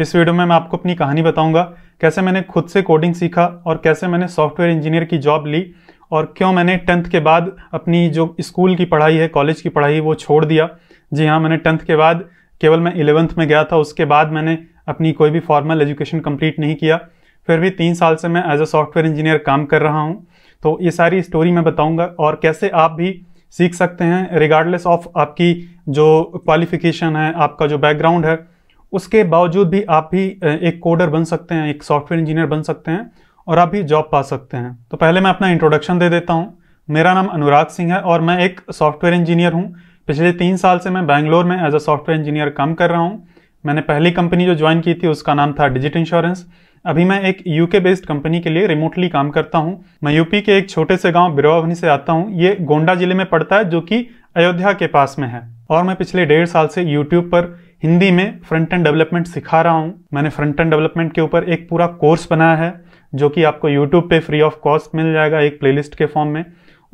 इस वीडियो में मैं आपको अपनी कहानी बताऊंगा कैसे मैंने खुद से कोडिंग सीखा और कैसे मैंने सॉफ्टवेयर इंजीनियर की जॉब ली और क्यों मैंने टेंथ के बाद अपनी जो स्कूल की पढ़ाई है कॉलेज की पढ़ाई वो छोड़ दिया जी हाँ मैंने टेंथ के बाद केवल मैं इलेवंथ में गया था उसके बाद मैंने अपनी कोई भी फॉर्मल एजुकेशन कम्प्लीट नहीं किया फिर भी तीन साल से मैं एज अ सॉफ्टवेयर इंजीनियर काम कर रहा हूँ तो ये सारी स्टोरी मैं बताऊँगा और कैसे आप भी सीख सकते हैं रिगार्डलेस ऑफ आपकी जो क्वालिफिकेशन है आपका जो बैकग्राउंड है उसके बावजूद भी आप भी एक कोडर बन सकते हैं एक सॉफ्टवेयर इंजीनियर बन सकते हैं और आप भी जॉब पा सकते हैं तो पहले मैं अपना इंट्रोडक्शन दे देता हूँ मेरा नाम अनुराग सिंह है और मैं एक सॉफ्टवेयर इंजीनियर हूँ पिछले तीन साल से मैं बैंगलोर में एज अ सॉफ्टवेयर इंजीनियर काम कर रहा हूँ मैंने पहली कंपनी जो ज्वाइन की थी उसका नाम था डिजिट इंश्योरेंस अभी मैं एक यूके बेस्ड कंपनी के लिए रिमोटली काम करता हूँ मैं यूपी के एक छोटे से गांव बिरवावनी से आता हूँ ये गोंडा जिले में पड़ता है जो कि अयोध्या के पास में है और मैं पिछले डेढ़ साल से यूट्यूब पर हिंदी में फ्रंट एंड डेवलपमेंट सिखा रहा हूँ मैंने फ्रंट एंड डेवलपमेंट के ऊपर एक पूरा कोर्स बनाया है जो कि आपको यूट्यूब पे फ्री ऑफ कॉस्ट मिल जाएगा एक प्लेलिस्ट के फॉर्म में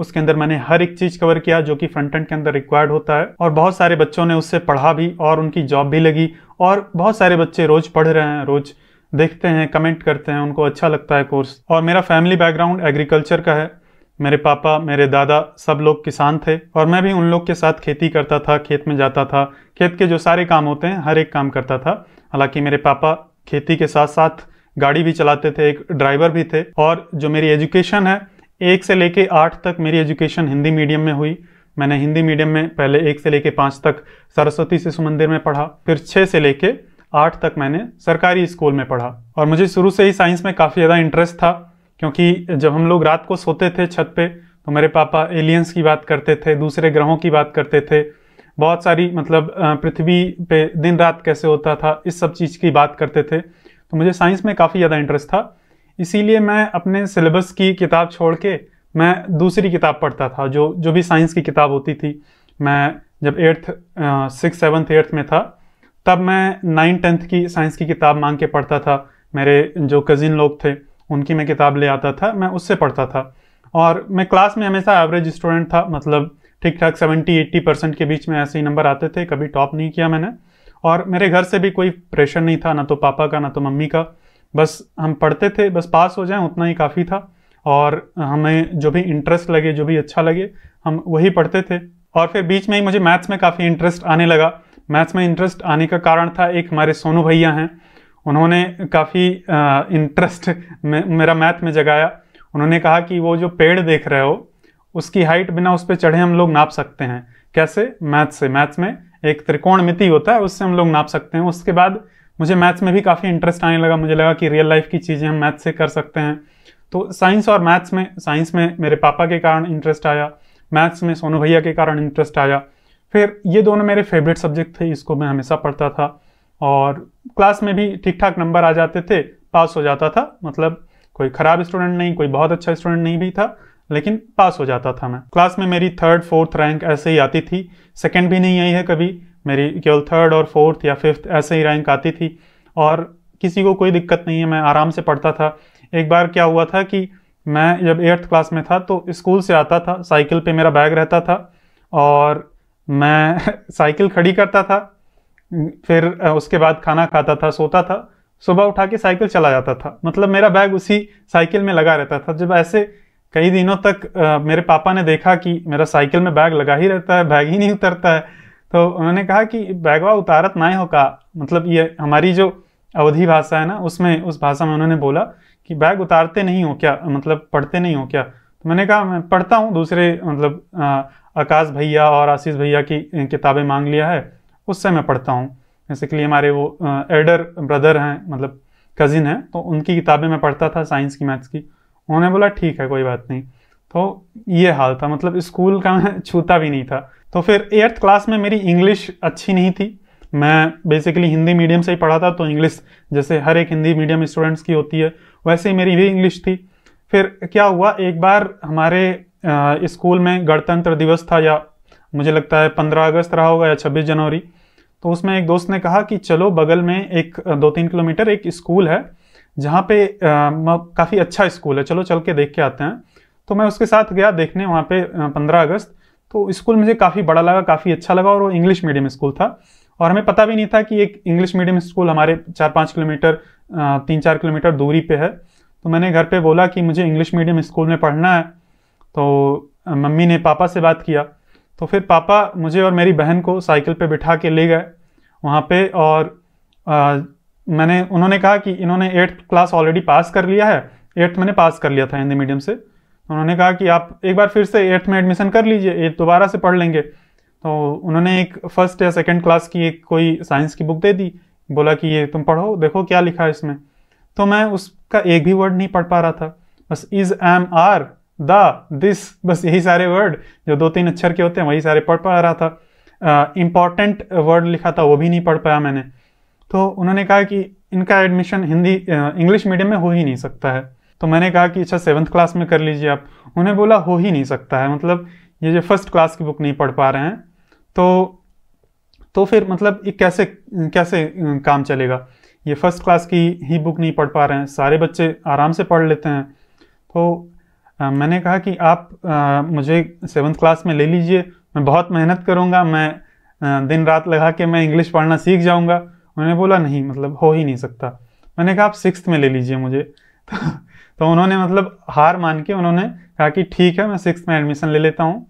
उसके अंदर मैंने हर एक चीज़ कवर किया जो कि फ्रंट एंड के अंदर रिक्वायर्ड होता है और बहुत सारे बच्चों ने उससे पढ़ा भी और उनकी जॉब भी लगी और बहुत सारे बच्चे रोज़ पढ़ रहे हैं रोज़ देखते हैं कमेंट करते हैं उनको अच्छा लगता है कोर्स और मेरा फैमिली बैकग्राउंड एग्रीकल्चर का है मेरे पापा मेरे दादा सब लोग किसान थे और मैं भी उन लोग के साथ खेती करता था खेत में जाता था खेत के जो सारे काम होते हैं हर एक काम करता था हालांकि मेरे पापा खेती के साथ साथ गाड़ी भी चलाते थे एक ड्राइवर भी थे और जो मेरी एजुकेशन है एक से लेके आठ तक मेरी एजुकेशन हिंदी मीडियम में हुई मैंने हिंदी मीडियम में पहले एक से लेके पाँच तक सरस्वती शिशु मंदिर में पढ़ा फिर छः से लेके आठ तक मैंने सरकारी स्कूल में पढ़ा और मुझे शुरू से ही साइंस में काफ़ी ज़्यादा इंटरेस्ट था क्योंकि जब हम लोग रात को सोते थे छत पे तो मेरे पापा एलियंस की बात करते थे दूसरे ग्रहों की बात करते थे बहुत सारी मतलब पृथ्वी पे दिन रात कैसे होता था इस सब चीज़ की बात करते थे तो मुझे साइंस में काफ़ी ज़्यादा इंटरेस्ट था इसीलिए मैं अपने सिलेबस की किताब छोड़ के मैं दूसरी किताब पढ़ता था जो जो भी साइंस की किताब होती थी मैं जब एट्थ सिक्स सेवन्थ एट्थ में था तब मैं नाइन टेंथ की साइंस की किताब मांग के पढ़ता था मेरे जो कज़िन लोग थे उनकी मैं किताब ले आता था मैं उससे पढ़ता था और मैं क्लास में हमेशा एवरेज स्टूडेंट था मतलब ठीक ठाक 70-80 परसेंट के बीच में ऐसे ही नंबर आते थे कभी टॉप नहीं किया मैंने और मेरे घर से भी कोई प्रेशर नहीं था ना तो पापा का ना तो मम्मी का बस हम पढ़ते थे बस पास हो जाएं उतना ही काफ़ी था और हमें जो भी इंटरेस्ट लगे जो भी अच्छा लगे हम वही पढ़ते थे और फिर बीच में ही मुझे मैथ्स में काफ़ी इंटरेस्ट आने लगा मैथ्स में इंटरेस्ट आने का कारण था एक हमारे सोनू भैया हैं उन्होंने काफ़ी इंटरेस्ट मेरा मैथ में जगाया उन्होंने कहा कि वो जो पेड़ देख रहे हो उसकी हाइट बिना उस पर चढ़े हम लोग नाप सकते हैं कैसे मैथ से मैथ्स में एक त्रिकोण मिति होता है उससे हम लोग नाप सकते हैं उसके बाद मुझे मैथ्स में भी काफ़ी इंटरेस्ट आने लगा मुझे लगा कि रियल लाइफ की चीज़ें हम मैथ से कर सकते हैं तो साइंस और मैथ्स में साइंस में मेरे पापा के कारण इंटरेस्ट आया मैथ्स में सोनू भैया के कारण इंटरेस्ट आया फिर ये दोनों मेरे फेवरेट सब्जेक्ट थे इसको मैं हमेशा पढ़ता था और क्लास में भी ठीक ठाक नंबर आ जाते थे पास हो जाता था मतलब कोई खराब स्टूडेंट नहीं कोई बहुत अच्छा स्टूडेंट नहीं भी था लेकिन पास हो जाता था मैं क्लास में मेरी थर्ड फोर्थ रैंक ऐसे ही आती थी सेकंड भी नहीं आई है कभी मेरी केवल थर्ड और फोर्थ या फिफ्थ ऐसे ही रैंक आती थी और किसी को कोई दिक्कत नहीं है मैं आराम से पढ़ता था एक बार क्या हुआ था कि मैं जब एट्थ क्लास में था तो स्कूल से आता था साइकिल पे मेरा बैग रहता था और मैं साइकिल खड़ी करता था फिर उसके बाद खाना खाता था सोता था सुबह उठा के साइकिल चला जाता था मतलब मेरा बैग उसी साइकिल में लगा रहता था जब ऐसे कई दिनों तक मेरे पापा ने देखा कि मेरा साइकिल में बैग लगा ही रहता है बैग ही नहीं उतरता है तो उन्होंने कहा कि बैगवा उतारत ना हो का मतलब ये हमारी जो अवधि भाषा है ना उसमें उस भाषा में उन्होंने बोला कि बैग उतारते नहीं हो क्या मतलब पढ़ते नहीं हो क्या तो मैंने कहा मैं पढ़ता हूँ दूसरे मतलब आकाश भैया और आशीष भैया की किताबें मांग लिया है उससे मैं पढ़ता हूँ बेसिकली हमारे वो एडर ब्रदर हैं मतलब कज़िन हैं तो उनकी किताबें मैं पढ़ता था साइंस की मैथ्स की उन्होंने बोला ठीक है कोई बात नहीं तो ये हाल था मतलब स्कूल का मैं छूता भी नहीं था तो फिर एट्थ क्लास में मेरी इंग्लिश अच्छी नहीं थी मैं बेसिकली हिंदी मीडियम से ही पढ़ा था तो इंग्लिश जैसे हर एक हिंदी मीडियम स्टूडेंट्स की होती है वैसे ही मेरी भी इंग्लिश थी फिर क्या हुआ एक बार हमारे स्कूल में गणतंत्र दिवस था या मुझे लगता है पंद्रह अगस्त रहा होगा या छब्बीस जनवरी तो उसमें एक दोस्त ने कहा कि चलो बगल में एक दो तीन किलोमीटर एक स्कूल है जहाँ पे काफ़ी अच्छा स्कूल है चलो चल के देख के आते हैं तो मैं उसके साथ गया देखने वहाँ पे पंद्रह अगस्त तो स्कूल मुझे काफ़ी बड़ा लगा काफ़ी अच्छा लगा और वो इंग्लिश मीडियम स्कूल था और हमें पता भी नहीं था कि एक इंग्लिश मीडियम स्कूल हमारे चार पाँच किलोमीटर तीन चार किलोमीटर दूरी पे है तो मैंने घर पे बोला कि मुझे इंग्लिश मीडियम स्कूल में पढ़ना है तो मम्मी ने पापा से बात किया तो फिर पापा मुझे और मेरी बहन को साइकिल पे बिठा के ले गए वहाँ पे और आ, मैंने उन्होंने कहा कि इन्होंने एट्थ क्लास ऑलरेडी पास कर लिया है एट्थ मैंने पास कर लिया था हिंदी मीडियम से तो उन्होंने कहा कि आप एक बार फिर से एट्थ में एडमिशन कर लीजिए एट्थ दोबारा से पढ़ लेंगे तो उन्होंने एक फर्स्ट या सेकेंड क्लास की एक कोई साइंस की बुक दे दी बोला कि ये तुम पढ़ो देखो क्या लिखा है इसमें तो मैं उसका एक भी वर्ड नहीं पढ़ पा रहा था बस is M R the this बस यही सारे वर्ड जो दो तीन अक्षर के होते हैं वही सारे पढ़ पा रहा था इम्पॉर्टेंट uh, वर्ड लिखा था वो भी नहीं पढ़ पाया मैंने तो उन्होंने कहा कि इनका एडमिशन हिंदी इंग्लिश मीडियम में हो ही नहीं सकता है तो मैंने कहा कि अच्छा सेवन्थ क्लास में कर लीजिए आप उन्हें बोला हो ही नहीं सकता है मतलब ये जो फर्स्ट क्लास की बुक नहीं पढ़ पा रहे हैं तो तो फिर मतलब ये कैसे कैसे काम चलेगा ये फर्स्ट क्लास की ही बुक नहीं पढ़ पा रहे हैं सारे बच्चे आराम से पढ़ लेते हैं तो मैंने कहा कि आप मुझे सेवन्थ क्लास में ले लीजिए मैं बहुत मेहनत करूँगा मैं दिन रात लगा के मैं इंग्लिश पढ़ना सीख जाऊँगा उन्होंने बोला नहीं मतलब हो ही नहीं सकता मैंने कहा आप सिक्स में ले लीजिए मुझे तो, तो उन्होंने मतलब हार मान के उन्होंने कहा कि ठीक है मैं सिक्स में एडमिशन ले लेता हूँ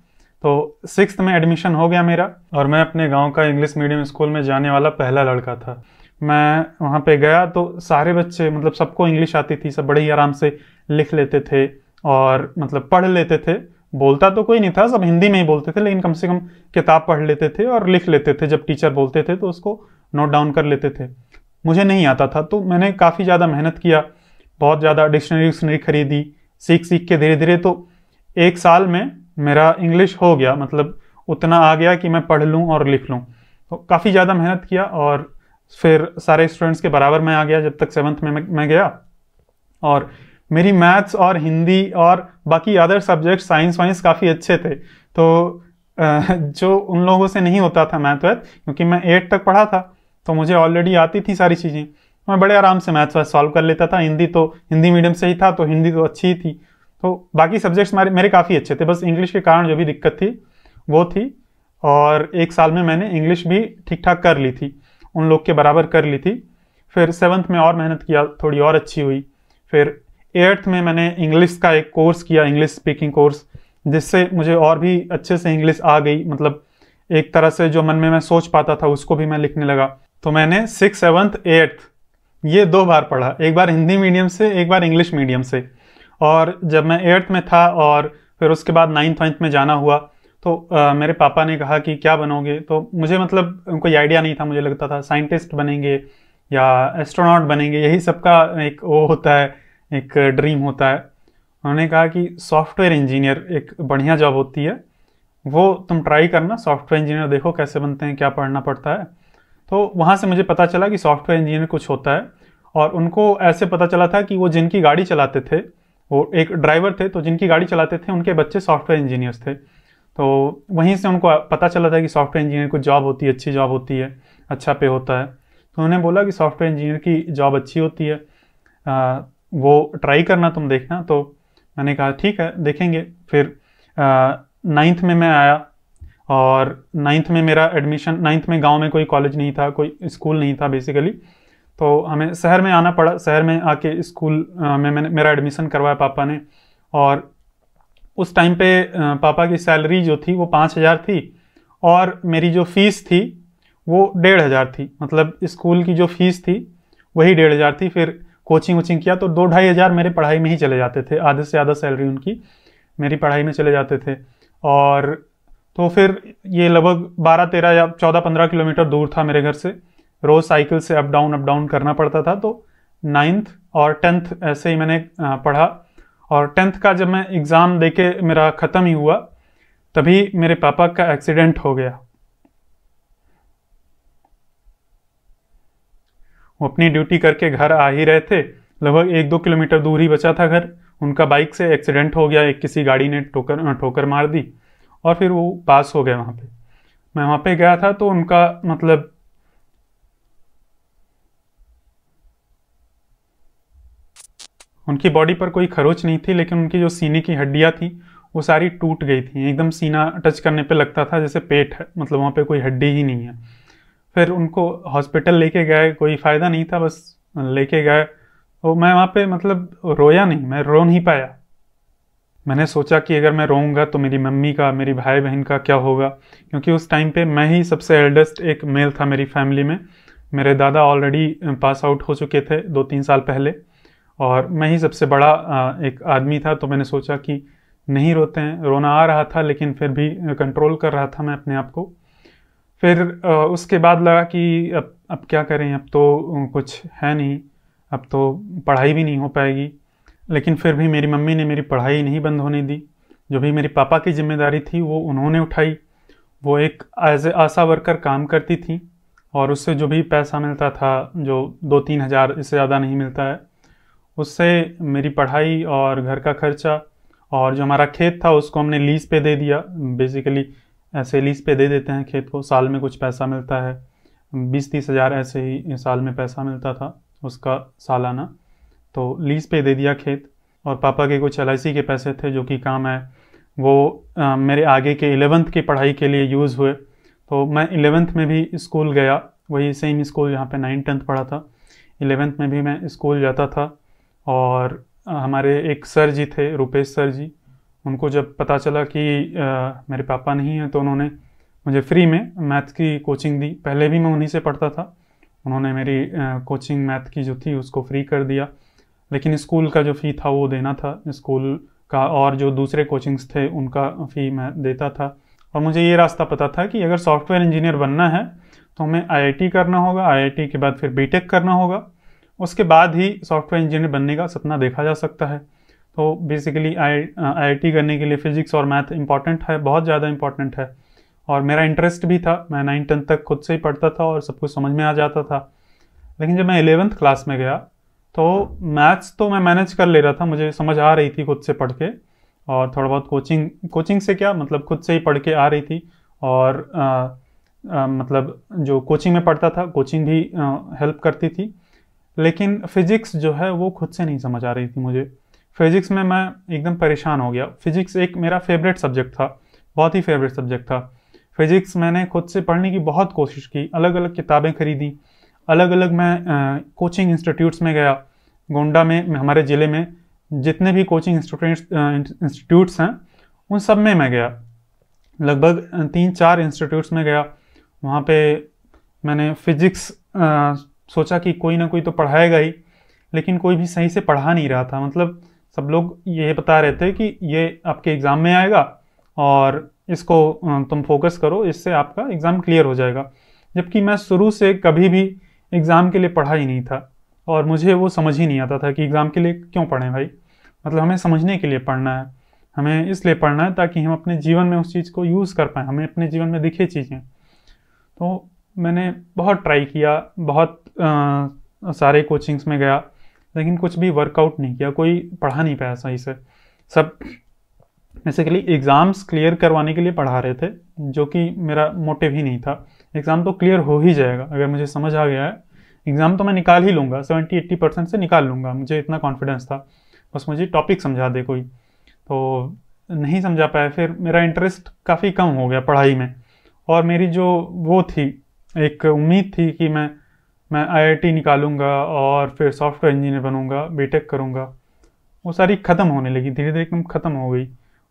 तो सिक्स में एडमिशन हो गया मेरा और मैं अपने गांव का इंग्लिश मीडियम स्कूल में जाने वाला पहला लड़का था मैं वहाँ पे गया तो सारे बच्चे मतलब सबको इंग्लिश आती थी सब बड़े ही आराम से लिख लेते थे और मतलब पढ़ लेते थे बोलता तो कोई नहीं था सब हिंदी में ही बोलते थे लेकिन कम से कम किताब पढ़ लेते थे और लिख लेते थे जब टीचर बोलते थे तो उसको नोट डाउन कर लेते थे मुझे नहीं आता था तो मैंने काफ़ी ज़्यादा मेहनत किया बहुत ज़्यादा डिक्शनरी विक्शनरी खरीदी सीख सीख के धीरे धीरे तो एक साल में मेरा इंग्लिश हो गया मतलब उतना आ गया कि मैं पढ़ लूँ और लिख लूँ तो काफ़ी ज़्यादा मेहनत किया और फिर सारे स्टूडेंट्स के बराबर मैं आ गया जब तक सेवन्थ में मैं गया और मेरी मैथ्स और हिंदी और बाकी अदर सब्जेक्ट साइंस वाइंस काफ़ी अच्छे थे तो जो उन लोगों से नहीं होता था मैथ वैथ क्योंकि मैं एट तक पढ़ा था तो मुझे ऑलरेडी आती थी सारी चीज़ें मैं बड़े आराम से मैथ्स वैथ सॉल्व कर लेता था हिंदी तो हिंदी मीडियम से ही था तो हिंदी तो अच्छी ही थी तो बाकी सब्जेक्ट्स मेरे मेरे काफ़ी अच्छे थे बस इंग्लिश के कारण जो भी दिक्कत थी वो थी और एक साल में मैंने इंग्लिश भी ठीक ठाक कर ली थी उन लोग के बराबर कर ली थी फिर सेवन्थ में और मेहनत किया थोड़ी और अच्छी हुई फिर एट्थ में मैंने इंग्लिश का एक कोर्स किया इंग्लिश स्पीकिंग कोर्स जिससे मुझे और भी अच्छे से इंग्लिश आ गई मतलब एक तरह से जो मन में मैं सोच पाता था उसको भी मैं लिखने लगा तो मैंने सिक्स सेवन्थ एट्थ ये दो बार पढ़ा एक बार हिंदी मीडियम से एक बार इंग्लिश मीडियम से और जब मैं एट्थ में था और फिर उसके बाद नाइन्थ वाइन्थ में जाना हुआ तो आ, मेरे पापा ने कहा कि क्या बनोगे तो मुझे मतलब कोई आइडिया नहीं था मुझे लगता था साइंटिस्ट बनेंगे या एस्ट्रोनॉट बनेंगे यही सबका एक वो होता है एक ड्रीम होता है उन्होंने कहा कि सॉफ्टवेयर इंजीनियर एक बढ़िया जॉब होती है वो तुम ट्राई करना सॉफ्टवेयर इंजीनियर देखो कैसे बनते हैं क्या पढ़ना पड़ता है तो वहाँ से मुझे पता चला कि सॉफ्टवेयर इंजीनियर कुछ होता है और उनको ऐसे पता चला था कि वो जिनकी गाड़ी चलाते थे वो एक ड्राइवर थे तो जिनकी गाड़ी चलाते थे उनके बच्चे सॉफ्टवेयर इंजीनियर्स थे तो वहीं से उनको पता चला था कि सॉफ्टवेयर इंजीनियर को जॉब होती है अच्छी जॉब होती है अच्छा पे होता है तो उन्होंने बोला कि सॉफ्टवेयर इंजीनियर की जॉब अच्छी होती है आ, वो ट्राई करना तुम देखना तो मैंने कहा ठीक है देखेंगे फिर नाइन्थ में मैं आया और नाइन्थ में मेरा एडमिशन नाइन्थ में गांव में कोई कॉलेज नहीं था कोई स्कूल नहीं था बेसिकली तो हमें शहर में आना पड़ा शहर में आके स्कूल में मैंने मेरा एडमिशन करवाया पापा ने और उस टाइम पे पापा की सैलरी जो थी वो पाँच हज़ार थी और मेरी जो फ़ीस थी वो डेढ़ हज़ार थी मतलब स्कूल की जो फ़ीस थी वही डेढ़ हज़ार थी फिर कोचिंग वोचिंग किया तो दो ढाई हज़ार मेरे पढ़ाई में ही चले जाते थे आधे से आधा सैलरी उनकी मेरी पढ़ाई में चले जाते थे और तो फिर ये लगभग बारह तेरह या चौदह पंद्रह किलोमीटर दूर था मेरे घर से रोज़ साइकिल से अप डाउन अप डाउन करना पड़ता था तो नाइन्थ और टेंथ ऐसे ही मैंने पढ़ा और टेंथ का जब मैं एग्ज़ाम दे के मेरा ख़त्म ही हुआ तभी मेरे पापा का एक्सीडेंट हो गया वो अपनी ड्यूटी करके घर आ ही रहे थे लगभग एक दो किलोमीटर दूर ही बचा था घर उनका बाइक से एक्सीडेंट हो गया एक किसी गाड़ी ने ठोकर ठोकर मार दी और फिर वो पास हो गए वहाँ पे मैं वहाँ पे गया था तो उनका मतलब उनकी बॉडी पर कोई खरोच नहीं थी लेकिन उनकी जो सीने की हड्डियाँ थी वो सारी टूट गई थी एकदम सीना टच करने पे लगता था जैसे पेट है मतलब वहाँ पे कोई हड्डी ही नहीं है फिर उनको हॉस्पिटल लेके गए कोई फ़ायदा नहीं था बस लेके गए और मैं वहाँ पे मतलब रोया नहीं मैं रो नहीं पाया मैंने सोचा कि अगर मैं रोऊंगा तो मेरी मम्मी का मेरी भाई बहन का क्या होगा क्योंकि उस टाइम पे मैं ही सबसे एल्डेस्ट एक मेल था मेरी फैमिली में मेरे दादा ऑलरेडी पास आउट हो चुके थे दो तीन साल पहले और मैं ही सबसे बड़ा एक आदमी था तो मैंने सोचा कि नहीं रोते हैं रोना आ रहा था लेकिन फिर भी कंट्रोल कर रहा था मैं अपने आप को फिर उसके बाद लगा कि अब अब क्या करें अब तो कुछ है नहीं अब तो पढ़ाई भी नहीं हो पाएगी लेकिन फिर भी मेरी मम्मी ने मेरी पढ़ाई नहीं बंद होने दी जो भी मेरे पापा की जिम्मेदारी थी वो उन्होंने उठाई वो एक एज ए आशा वर्कर काम करती थी और उससे जो भी पैसा मिलता था जो दो तीन हज़ार इससे ज़्यादा नहीं मिलता है उससे मेरी पढ़ाई और घर का खर्चा और जो हमारा खेत था उसको हमने लीज पे दे दिया बेसिकली ऐसे लीज पे दे देते हैं खेत को साल में कुछ पैसा मिलता है बीस तीस हज़ार ऐसे ही साल में पैसा मिलता था उसका सालाना तो लीज पे दे दिया खेत और पापा के कुछ एल के पैसे थे जो कि काम है वो आ, मेरे आगे के एलेवंथ की पढ़ाई के लिए यूज़ हुए तो मैं एलेवंथ में भी स्कूल गया वही सेम स्कूल जहाँ पे नाइन टेंथ पढ़ा था एलेवेंथ में भी मैं स्कूल जाता था और हमारे एक सर जी थे रुपेश सर जी उनको जब पता चला कि आ, मेरे पापा नहीं हैं तो उन्होंने मुझे फ्री में मैथ की कोचिंग दी पहले भी मैं उन्हीं से पढ़ता था उन्होंने मेरी आ, कोचिंग मैथ की जो थी उसको फ्री कर दिया लेकिन स्कूल का जो फ़ी था वो देना था स्कूल का और जो दूसरे कोचिंग्स थे उनका फ़ी मैं देता था और मुझे ये रास्ता पता था कि अगर सॉफ्टवेयर इंजीनियर बनना है तो हमें आईआईटी करना होगा आईआईटी के बाद फिर बीटेक करना होगा उसके बाद ही सॉफ्टवेयर इंजीनियर बनने का सपना देखा जा सकता है तो बेसिकली आई आई करने के लिए फ़िज़िक्स और मैथ इंपॉर्टेंट है बहुत ज़्यादा इंपॉर्टेंट है और मेरा इंटरेस्ट भी था मैं नाइन टेंथ तक खुद से ही पढ़ता था और सब कुछ समझ में आ जाता था लेकिन जब मैं एलेवेंथ क्लास में गया तो मैथ्स तो मैं मैनेज कर ले रहा था मुझे समझ आ रही थी खुद से पढ़ के और थोड़ा बहुत कोचिंग कोचिंग से क्या मतलब खुद से ही पढ़ के आ रही थी और आ, uh, आ, uh, मतलब जो कोचिंग में पढ़ता था कोचिंग भी हेल्प uh, करती थी लेकिन फिज़िक्स जो है वो खुद से नहीं समझ आ रही थी मुझे फिज़िक्स में मैं एकदम परेशान हो गया फिज़िक्स एक मेरा फेवरेट सब्जेक्ट था बहुत ही फेवरेट सब्जेक्ट था फिज़िक्स मैंने खुद से पढ़ने की बहुत कोशिश की अलग अलग किताबें खरीदी अलग अलग मैं आ, कोचिंग इंस्टीट्यूट्स में गया गोंडा में हमारे ज़िले में जितने भी कोचिंग इंस्टीट्यूट्स हैं उन सब में मैं गया लगभग तीन चार इंस्टीट्यूट्स में गया वहाँ पे मैंने फिज़िक्स सोचा कि कोई ना कोई तो पढ़ाएगा ही लेकिन कोई भी सही से पढ़ा नहीं रहा था मतलब सब लोग ये बता रहे थे कि ये आपके एग्ज़ाम में आएगा और इसको तुम फोकस करो इससे आपका एग्ज़ाम क्लियर हो जाएगा जबकि मैं शुरू से कभी भी एग्ज़ाम के लिए पढ़ा ही नहीं था और मुझे वो समझ ही नहीं आता था कि एग्ज़ाम के लिए क्यों पढ़ें भाई मतलब हमें समझने के लिए पढ़ना है हमें इसलिए पढ़ना है ताकि हम अपने जीवन में उस चीज़ को यूज़ कर पाएँ हमें अपने जीवन में दिखे चीज़ें तो मैंने बहुत ट्राई किया बहुत आ, सारे कोचिंग्स में गया लेकिन कुछ भी वर्कआउट नहीं किया कोई पढ़ा नहीं पाया सही से सब बेसिकली एग्ज़ाम्स क्लियर करवाने के लिए पढ़ा रहे थे जो कि मेरा मोटिव ही नहीं था एग्ज़ाम तो क्लियर हो ही जाएगा अगर मुझे समझ आ गया है एग्ज़ाम तो मैं निकाल ही लूँगा सेवेंटी एट्टी परसेंट से निकाल लूँगा मुझे इतना कॉन्फिडेंस था बस मुझे टॉपिक समझा दे कोई तो नहीं समझा पाया फिर मेरा इंटरेस्ट काफ़ी कम हो गया पढ़ाई में और मेरी जो वो थी एक उम्मीद थी कि मैं मैं आईआईटी निकालूंगा और फिर सॉफ्टवेयर इंजीनियर बनूंगा बीटेक करूंगा वो सारी ख़त्म होने लगी धीरे धीरे एकदम ख़त्म हो गई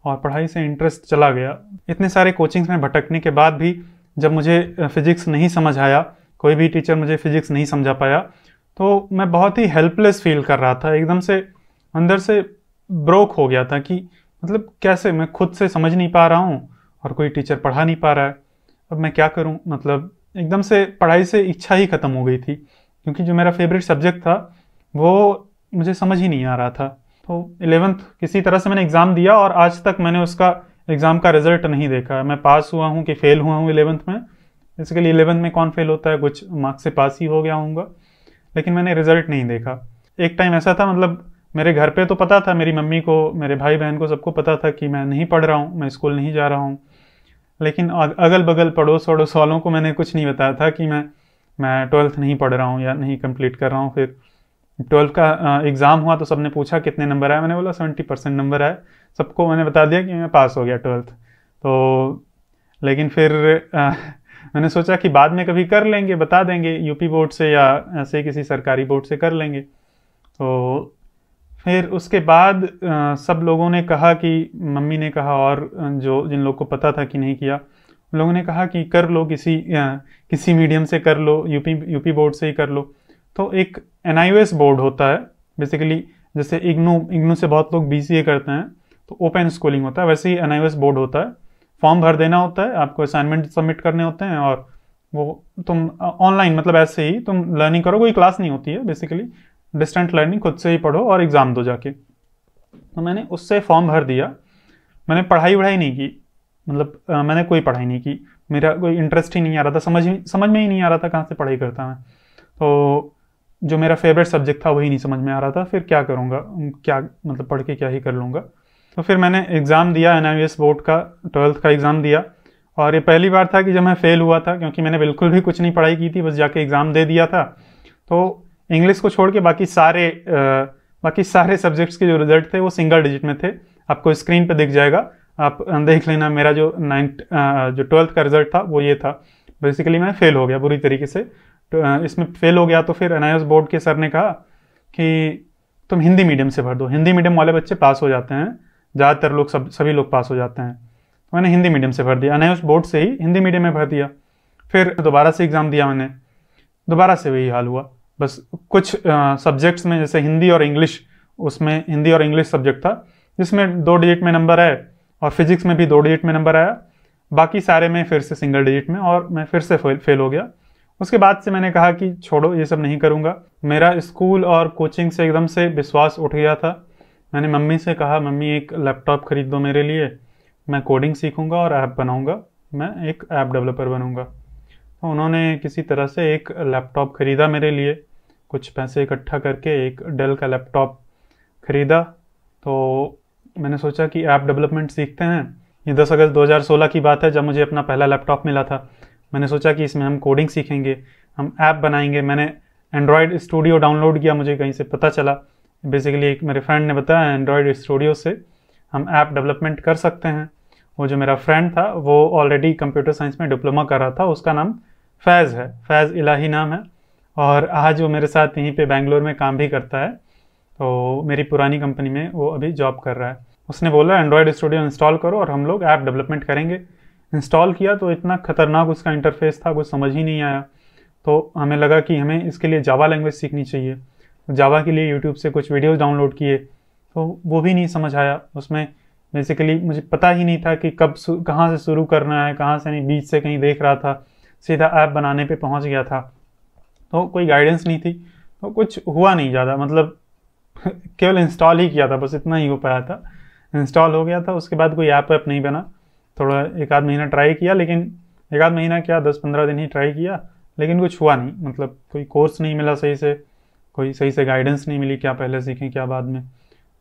और पढ़ाई से इंटरेस्ट चला गया इतने सारे कोचिंग्स में भटकने के बाद भी जब मुझे फिज़िक्स नहीं समझ आया कोई भी टीचर मुझे फिज़िक्स नहीं समझा पाया तो मैं बहुत ही हेल्पलेस फील कर रहा था एकदम से अंदर से ब्रोक हो गया था कि मतलब कैसे मैं खुद से समझ नहीं पा रहा हूँ और कोई टीचर पढ़ा नहीं पा रहा है अब मैं क्या करूँ मतलब एकदम से पढ़ाई से इच्छा ही ख़त्म हो गई थी क्योंकि जो मेरा फेवरेट सब्जेक्ट था वो मुझे समझ ही नहीं आ रहा था तो इलेवेंथ किसी तरह से मैंने एग्ज़ाम दिया और आज तक मैंने उसका एग्ज़ाम का रिजल्ट नहीं देखा मैं पास हुआ हूँ कि फ़ेल हुआ हूँ इलेवंथ में बेसिकली इलेवंथ में कौन फेल होता है कुछ मार्क्स से पास ही हो गया हूँ लेकिन मैंने रिजल्ट नहीं देखा एक टाइम ऐसा था मतलब मेरे घर पे तो पता था मेरी मम्मी को मेरे भाई बहन को सबको पता था कि मैं नहीं पढ़ रहा हूँ मैं स्कूल नहीं जा रहा हूँ लेकिन अगल बगल पड़ोस वड़ोस वालों को मैंने कुछ नहीं बताया था कि मैं मैं ट्वेल्थ नहीं पढ़ रहा हूँ या नहीं कंप्लीट कर रहा हूँ फिर ट्वेल्थ का एग्ज़ाम हुआ तो सबने पूछा कितने नंबर आए मैंने बोला सेवेंटी परसेंट नंबर आए सबको मैंने बता दिया कि मैं पास हो गया ट्वेल्थ तो लेकिन फिर आ, मैंने सोचा कि बाद में कभी कर लेंगे बता देंगे यूपी बोर्ड से या ऐसे किसी सरकारी बोर्ड से कर लेंगे तो फिर उसके बाद आ, सब लोगों ने कहा कि मम्मी ने कहा और जो जिन लोग को पता था कि नहीं किया उन लोगों ने कहा कि कर लो किसी आ, किसी मीडियम से कर लो यूपी यूपी बोर्ड से ही कर लो तो एक एन बोर्ड होता है बेसिकली जैसे इग्नू इग्नू से बहुत लोग बी करते हैं तो ओपन स्कूलिंग होता है वैसे ही एन बोर्ड होता है फॉर्म भर देना होता है आपको असाइनमेंट सबमिट करने होते हैं और वो तुम ऑनलाइन मतलब ऐसे ही तुम लर्निंग करो कोई क्लास नहीं होती है बेसिकली डिस्टेंट लर्निंग खुद से ही पढ़ो और एग्ज़ाम दो जाके तो मैंने उससे फॉर्म भर दिया मैंने पढ़ाई वढ़ाई नहीं की मतलब आ, मैंने कोई पढ़ाई नहीं की मेरा कोई इंटरेस्ट ही नहीं आ रहा था समझ समझ में ही नहीं आ रहा था कहाँ से पढ़ाई करता मैं तो जो मेरा फेवरेट सब्जेक्ट था वही नहीं समझ में आ रहा था फिर क्या करूँगा क्या मतलब पढ़ के क्या ही कर लूँगा तो फिर मैंने एग्ज़ाम दिया एन बोर्ड का ट्वेल्थ का एग्ज़ाम दिया और ये पहली बार था कि जब मैं फ़ेल हुआ था क्योंकि मैंने बिल्कुल भी कुछ नहीं पढ़ाई की थी बस जाके एग्ज़ाम दे दिया था तो इंग्लिश को छोड़ के बाकी सारे बाकी सारे सब्जेक्ट्स के जो रिजल्ट थे वो सिंगल डिजिट में थे आपको स्क्रीन पर दिख जाएगा आप देख लेना मेरा जो नाइन्थ जो ट्वेल्थ का रिजल्ट था वो ये था बेसिकली मैं फेल हो गया बुरी तरीके से तो इसमें फेल हो गया तो फिर एन बोर्ड के सर ने कहा कि तुम हिंदी मीडियम से भर दो हिंदी मीडियम वाले बच्चे पास हो जाते हैं ज़्यादातर लोग सब सभी लोग पास हो जाते हैं तो मैंने हिंदी मीडियम से भर दिया एन बोर्ड से ही हिंदी मीडियम में भर दिया फिर दोबारा से एग्ज़ाम दिया मैंने दोबारा से वही हाल हुआ बस कुछ सब्जेक्ट्स में जैसे हिंदी और इंग्लिश उसमें हिंदी और इंग्लिश सब्जेक्ट था जिसमें दो डिजिट में नंबर आए और फिजिक्स में भी दो डिजिट में नंबर आया बाकी सारे में फिर से सिंगल डिजिट में और मैं फिर से फेल, फेल हो गया उसके बाद से मैंने कहा कि छोड़ो ये सब नहीं करूँगा मेरा स्कूल और कोचिंग से एकदम से विश्वास उठ गया था मैंने मम्मी से कहा मम्मी एक लैपटॉप खरीद दो मेरे लिए मैं कोडिंग सीखूँगा और ऐप बनाऊँगा मैं एक ऐप डेवलपर बनूँगा तो उन्होंने किसी तरह से एक लैपटॉप ख़रीदा मेरे लिए कुछ पैसे इकट्ठा करके एक डेल का लैपटॉप ख़रीदा तो मैंने सोचा कि ऐप डेवलपमेंट सीखते हैं ये दस अगस्त 2016 की बात है जब मुझे अपना पहला लैपटॉप मिला था मैंने सोचा कि इसमें हम कोडिंग सीखेंगे हम ऐप बनाएंगे मैंने एंड्रॉयड स्टूडियो डाउनलोड किया मुझे कहीं से पता चला बेसिकली एक मेरे फ्रेंड ने बताया एंड्रॉयड स्टूडियो से हम ऐप डेवलपमेंट कर सकते हैं वो जो मेरा फ्रेंड था वो ऑलरेडी कंप्यूटर साइंस में डिप्लोमा कर रहा था उसका नाम फैज़ है फैज़ इलाही नाम है और आज वो मेरे साथ यहीं पे बेंगलोर में काम भी करता है तो मेरी पुरानी कंपनी में वो अभी जॉब कर रहा है उसने बोला एंड्रॉयड स्टूडियो इंस्टॉल करो और हम लोग ऐप डेवलपमेंट करेंगे इंस्टॉल किया तो इतना खतरनाक उसका इंटरफेस था कुछ समझ ही नहीं आया तो हमें लगा कि हमें इसके लिए जावा लैंग्वेज सीखनी चाहिए जावा तो के लिए यूट्यूब से कुछ वीडियोज़ डाउनलोड किए तो वो भी नहीं समझ आया उसमें बेसिकली मुझे पता ही नहीं था कि कब कहाँ से शुरू करना है कहाँ से नहीं बीच से कहीं देख रहा था सीधा ऐप बनाने पे पहुंच गया था तो कोई गाइडेंस नहीं थी तो कुछ हुआ नहीं ज़्यादा मतलब केवल इंस्टॉल ही किया था बस इतना ही हो पाया था इंस्टॉल हो गया था उसके बाद कोई ऐप ऐप नहीं बना थोड़ा एक आध महीना ट्राई किया लेकिन एक आध महीना क्या दस पंद्रह दिन ही ट्राई किया लेकिन कुछ हुआ नहीं मतलब कोई कोर्स नहीं मिला सही से कोई सही से गाइडेंस नहीं मिली क्या पहले सीखें क्या बाद में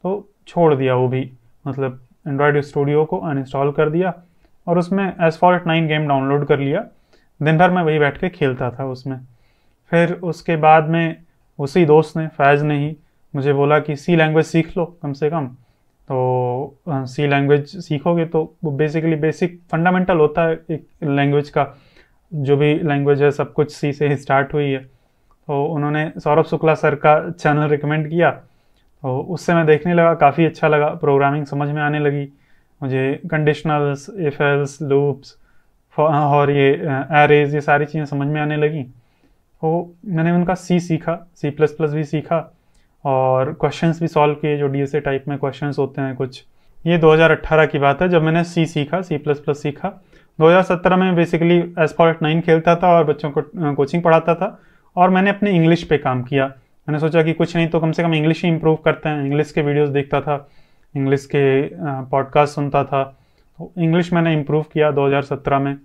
तो छोड़ दिया वो भी मतलब एंड्रॉयड स्टूडियो को अनइंस्टॉल कर दिया और उसमें Asphalt nine game download कर लिया दिन भर मैं वही बैठ के खेलता था उसमें फिर उसके बाद में उसी दोस्त ने फैज़ ने ही मुझे बोला कि सी लैंग्वेज सीख लो कम से कम तो सी लैंग्वेज सीखोगे तो वो बेसिकली बेसिक फंडामेंटल होता है एक लैंग्वेज का जो भी लैंग्वेज है सब कुछ सी से ही स्टार्ट हुई है तो उन्होंने सौरभ शुक्ला सर का चैनल रिकमेंड किया तो उससे मैं देखने लगा काफ़ी अच्छा लगा प्रोग्रामिंग समझ में आने लगी मुझे कंडीशनल्स इफ़ेल्स लूप्स हाँ, और ये एरेज ये सारी चीज़ें समझ में आने लगी तो मैंने उनका सी सीखा सी प्लस प्लस भी सीखा और क्वेश्चंस भी सॉल्व किए जो ए टाइप में क्वेश्चंस होते हैं कुछ ये 2018 की बात है जब मैंने सी सीखा सी प्लस प्लस सीखा 2017 में बेसिकली एसफॉल्ट नाइन खेलता था और बच्चों को कोचिंग पढ़ाता था और मैंने अपने इंग्लिश पे काम किया मैंने सोचा कि कुछ नहीं तो कम से कम इंग्लिश ही इम्प्रूव करते हैं इंग्लिश के वीडियोज़ देखता था इंग्लिश के पॉडकास्ट सुनता था तो इंग्लिश मैंने इम्प्रूव किया 2017 में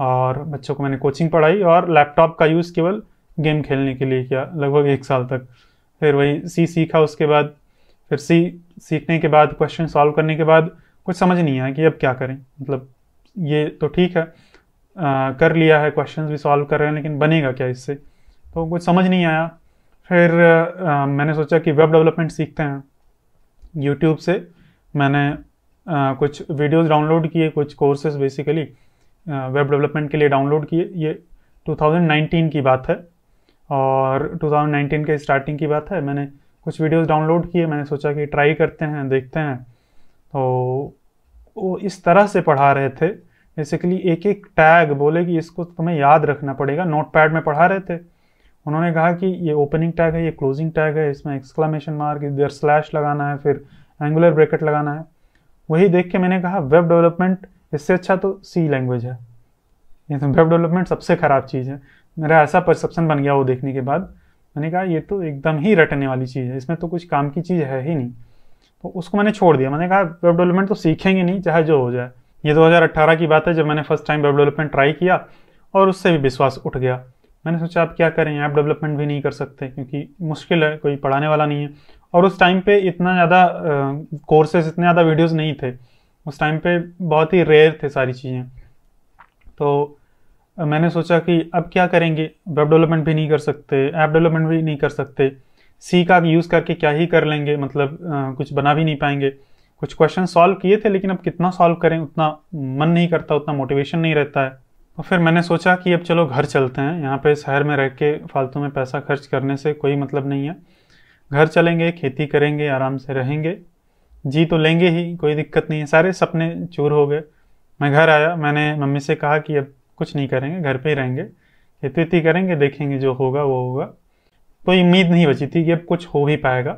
और बच्चों को मैंने कोचिंग पढ़ाई और लैपटॉप का यूज़ केवल गेम खेलने के लिए किया लगभग एक साल तक फिर वही सी सीखा उसके बाद फिर सी सीखने के बाद क्वेश्चन सॉल्व करने के बाद कुछ समझ नहीं आया कि अब क्या करें मतलब ये तो ठीक है आ, कर लिया है क्वेश्चन भी सॉल्व कर रहे हैं लेकिन बनेगा क्या इससे तो कुछ समझ नहीं आया फिर आ, मैंने सोचा कि वेब डेवलपमेंट सीखते हैं यूट्यूब से मैंने आ, कुछ वीडियोस डाउनलोड किए कुछ कोर्सेज बेसिकली वेब डेवलपमेंट के लिए डाउनलोड किए ये 2019 की बात है और 2019 के स्टार्टिंग की बात है मैंने कुछ वीडियोस डाउनलोड किए मैंने सोचा कि ट्राई करते हैं देखते हैं तो वो इस तरह से पढ़ा रहे थे बेसिकली एक एक टैग बोले कि इसको तुम्हें याद रखना पड़ेगा नोट पैड में पढ़ा रहे थे उन्होंने कहा कि ये ओपनिंग टैग है ये क्लोजिंग टैग है इसमें एक्सक्लामेशन मार्क इधर स्लैश लगाना है फिर एंगुलर ब्रैकेट लगाना है वही देख के मैंने कहा वेब डेवलपमेंट इससे अच्छा तो सी लैंग्वेज है ये तो वेब डेवलपमेंट सबसे ख़राब चीज़ है मेरा ऐसा परसेप्शन बन गया वो देखने के बाद मैंने कहा ये तो एकदम ही रटने वाली चीज़ है इसमें तो कुछ काम की चीज़ है ही नहीं तो उसको मैंने छोड़ दिया मैंने कहा वेब डेवलपमेंट तो सीखेंगे नहीं चाहे जो हो जाए ये 2018 की बात है जब मैंने first time web development try किया और उससे भी विश्वास उठ गया मैंने सोचा आप क्या करें ऐप डेवलपमेंट भी नहीं कर सकते क्योंकि मुश्किल है कोई पढ़ाने वाला नहीं है और उस टाइम पे इतना ज़्यादा कोर्सेज इतने ज़्यादा वीडियोस नहीं थे उस टाइम पे बहुत ही रेयर थे सारी चीज़ें तो मैंने सोचा कि अब क्या करेंगे वेब डेवलपमेंट भी नहीं कर सकते ऐप डेवलपमेंट भी नहीं कर सकते सी का यूज़ करके क्या ही कर लेंगे मतलब आ, कुछ बना भी नहीं पाएंगे कुछ क्वेश्चन सॉल्व किए थे लेकिन अब कितना सॉल्व करें उतना मन नहीं करता उतना मोटिवेशन नहीं रहता है और तो फिर मैंने सोचा कि अब चलो घर चलते हैं यहाँ पे शहर में रह के फालतू में पैसा खर्च करने से कोई मतलब नहीं है घर चलेंगे खेती करेंगे आराम से रहेंगे जी तो लेंगे ही कोई दिक्कत नहीं है सारे सपने चूर हो गए मैं घर आया मैंने मम्मी से कहा कि अब कुछ नहीं करेंगे घर पे ही रहेंगे खेती तो वेती करेंगे देखेंगे जो होगा वो होगा कोई उम्मीद नहीं बची थी कि अब कुछ हो ही पाएगा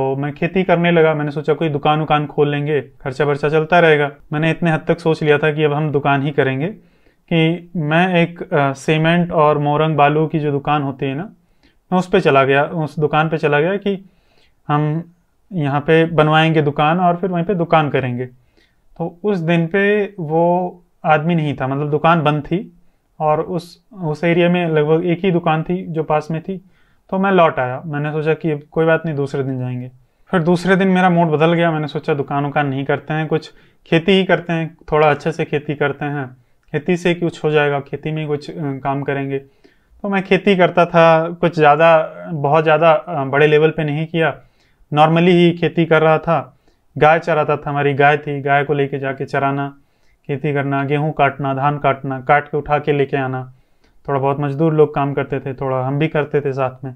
और मैं खेती करने लगा मैंने सोचा कोई दुकान उकान खोल लेंगे खर्चा वर्चा चलता रहेगा मैंने इतने हद तक सोच लिया था कि अब हम दुकान ही करेंगे कि मैं एक सीमेंट और मोरंग बालू की जो दुकान होती है ना मैं उस पर चला गया उस दुकान पर चला गया कि हम यहाँ पे बनवाएंगे दुकान और फिर वहीं पे दुकान करेंगे तो उस दिन पे वो आदमी नहीं था मतलब दुकान बंद थी और उस उस एरिया में लगभग एक ही दुकान थी जो पास में थी तो मैं लौट आया मैंने सोचा कि कोई बात नहीं दूसरे दिन जाएंगे फिर दूसरे दिन मेरा मूड बदल गया मैंने सोचा दुकान उकान नहीं करते हैं कुछ खेती ही करते हैं थोड़ा अच्छे से खेती करते हैं खेती से कुछ हो जाएगा खेती में कुछ काम करेंगे तो मैं खेती करता था कुछ ज़्यादा बहुत ज़्यादा बड़े लेवल पे नहीं किया नॉर्मली ही खेती कर रहा था गाय चराता था हमारी गाय थी गाय को लेके जाके चराना खेती करना गेहूँ काटना धान काटना काट के उठा के लेके आना थोड़ा बहुत मजदूर लोग काम करते थे थोड़ा हम भी करते थे साथ में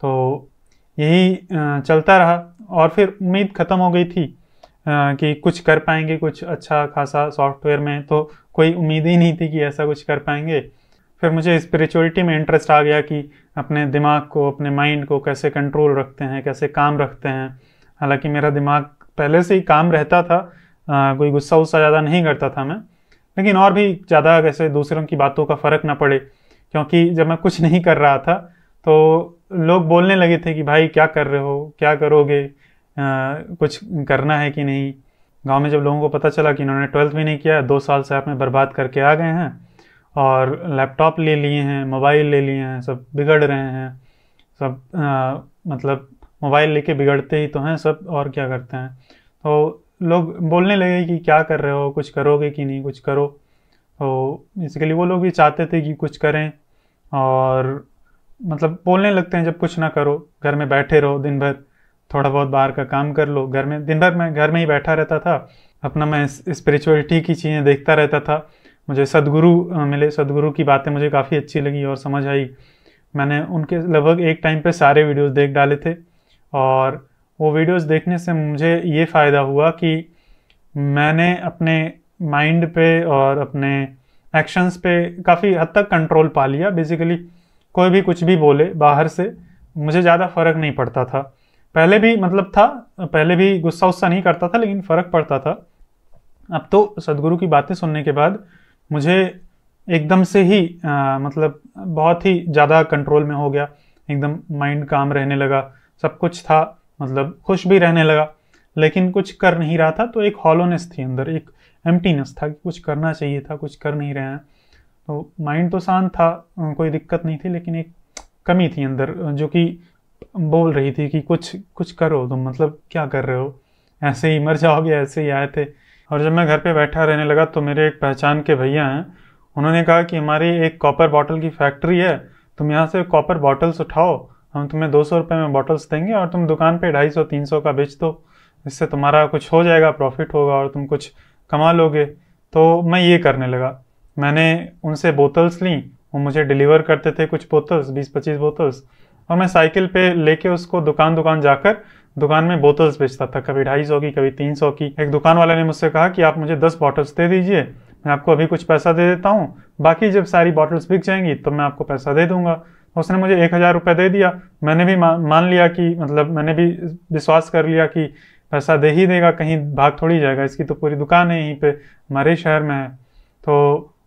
तो यही चलता रहा और फिर उम्मीद ख़त्म हो गई थी कि कुछ कर पाएंगे कुछ अच्छा खासा सॉफ्टवेयर में तो कोई उम्मीद ही नहीं थी कि ऐसा कुछ कर पाएंगे फिर मुझे स्पिरिचुअलिटी में इंटरेस्ट आ गया कि अपने दिमाग को अपने माइंड को कैसे कंट्रोल रखते हैं कैसे काम रखते हैं हालांकि मेरा दिमाग पहले से ही काम रहता था आ, कोई गुस्सा उस्सा ज़्यादा नहीं करता था मैं लेकिन और भी ज़्यादा कैसे दूसरों की बातों का फ़र्क ना पड़े क्योंकि जब मैं कुछ नहीं कर रहा था तो लोग बोलने लगे थे कि भाई क्या कर रहे हो क्या करोगे आ, कुछ करना है कि नहीं गांव में जब लोगों को पता चला कि इन्होंने ट्वेल्थ भी नहीं किया दो साल से आप में बर्बाद करके आ गए हैं और लैपटॉप ले लिए हैं मोबाइल ले लिए हैं सब बिगड़ रहे हैं सब आ, मतलब मोबाइल लेके बिगड़ते ही तो हैं सब और क्या करते हैं तो लोग बोलने लगे कि क्या कर रहे हो कुछ करोगे कि नहीं कुछ करो तो इसके लिए वो लोग भी चाहते थे कि कुछ करें और मतलब बोलने लगते हैं जब कुछ ना करो घर में बैठे रहो दिन भर थोड़ा बहुत बाहर का काम कर लो घर में दिन भर मैं घर में ही बैठा रहता था अपना मैं स्पिरिचुअलिटी की चीज़ें देखता रहता था मुझे सदगुरु मिले सदगुरु की बातें मुझे काफ़ी अच्छी लगी और समझ आई मैंने उनके लगभग एक टाइम पे सारे वीडियोस देख डाले थे और वो वीडियोस देखने से मुझे ये फ़ायदा हुआ कि मैंने अपने माइंड पे और अपने एक्शंस पे काफ़ी हद तक कंट्रोल पा लिया बेसिकली कोई भी कुछ भी बोले बाहर से मुझे ज़्यादा फ़र्क नहीं पड़ता था पहले भी मतलब था पहले भी गुस्सा उस्सा नहीं करता था लेकिन फ़र्क पड़ता था अब तो सदगुरु की बातें सुनने के बाद मुझे एकदम से ही आ, मतलब बहुत ही ज़्यादा कंट्रोल में हो गया एकदम माइंड काम रहने लगा सब कुछ था मतलब खुश भी रहने लगा लेकिन कुछ कर नहीं रहा था तो एक हॉलोनेस थी अंदर एक एम्प्टीनेस था कि कुछ करना चाहिए था कुछ कर नहीं रहे हैं तो माइंड तो शांत था कोई दिक्कत नहीं थी लेकिन एक कमी थी अंदर जो कि बोल रही थी कि कुछ कुछ करो तुम मतलब क्या कर रहे हो ऐसे ही मर जाओगे ऐसे ही आए थे और जब मैं घर पे बैठा रहने लगा तो मेरे एक पहचान के भैया हैं उन्होंने कहा कि हमारी एक कॉपर बॉटल की फैक्ट्री है तुम यहाँ से कॉपर बॉटल्स उठाओ हम तुम्हें दो सौ रुपये में बॉटल्स देंगे और तुम दुकान पर ढाई सौ तीन सौ का बेच दो इससे तुम्हारा कुछ हो जाएगा प्रॉफिट होगा और तुम कुछ कमा लोगे तो मैं ये करने लगा मैंने उनसे बोतल्स ली वो मुझे डिलीवर करते थे कुछ बोतल्स बीस पच्चीस बोतल्स और मैं साइकिल पे लेके उसको दुकान दुकान जाकर दुकान में बोतल्स बेचता था कभी ढाई सौ की कभी तीन सौ की एक दुकान वाले ने मुझसे कहा कि आप मुझे दस बॉटल्स दे दीजिए मैं आपको अभी कुछ पैसा दे देता हूँ बाकी जब सारी बॉटल्स बिक जाएंगी तो मैं आपको पैसा दे दूंगा उसने मुझे एक हज़ार रुपये दे दिया मैंने भी मान लिया कि मतलब मैंने भी विश्वास कर लिया कि पैसा दे ही देगा कहीं भाग थोड़ी जाएगा इसकी तो पूरी दुकान है यहीं पे हमारे शहर में है तो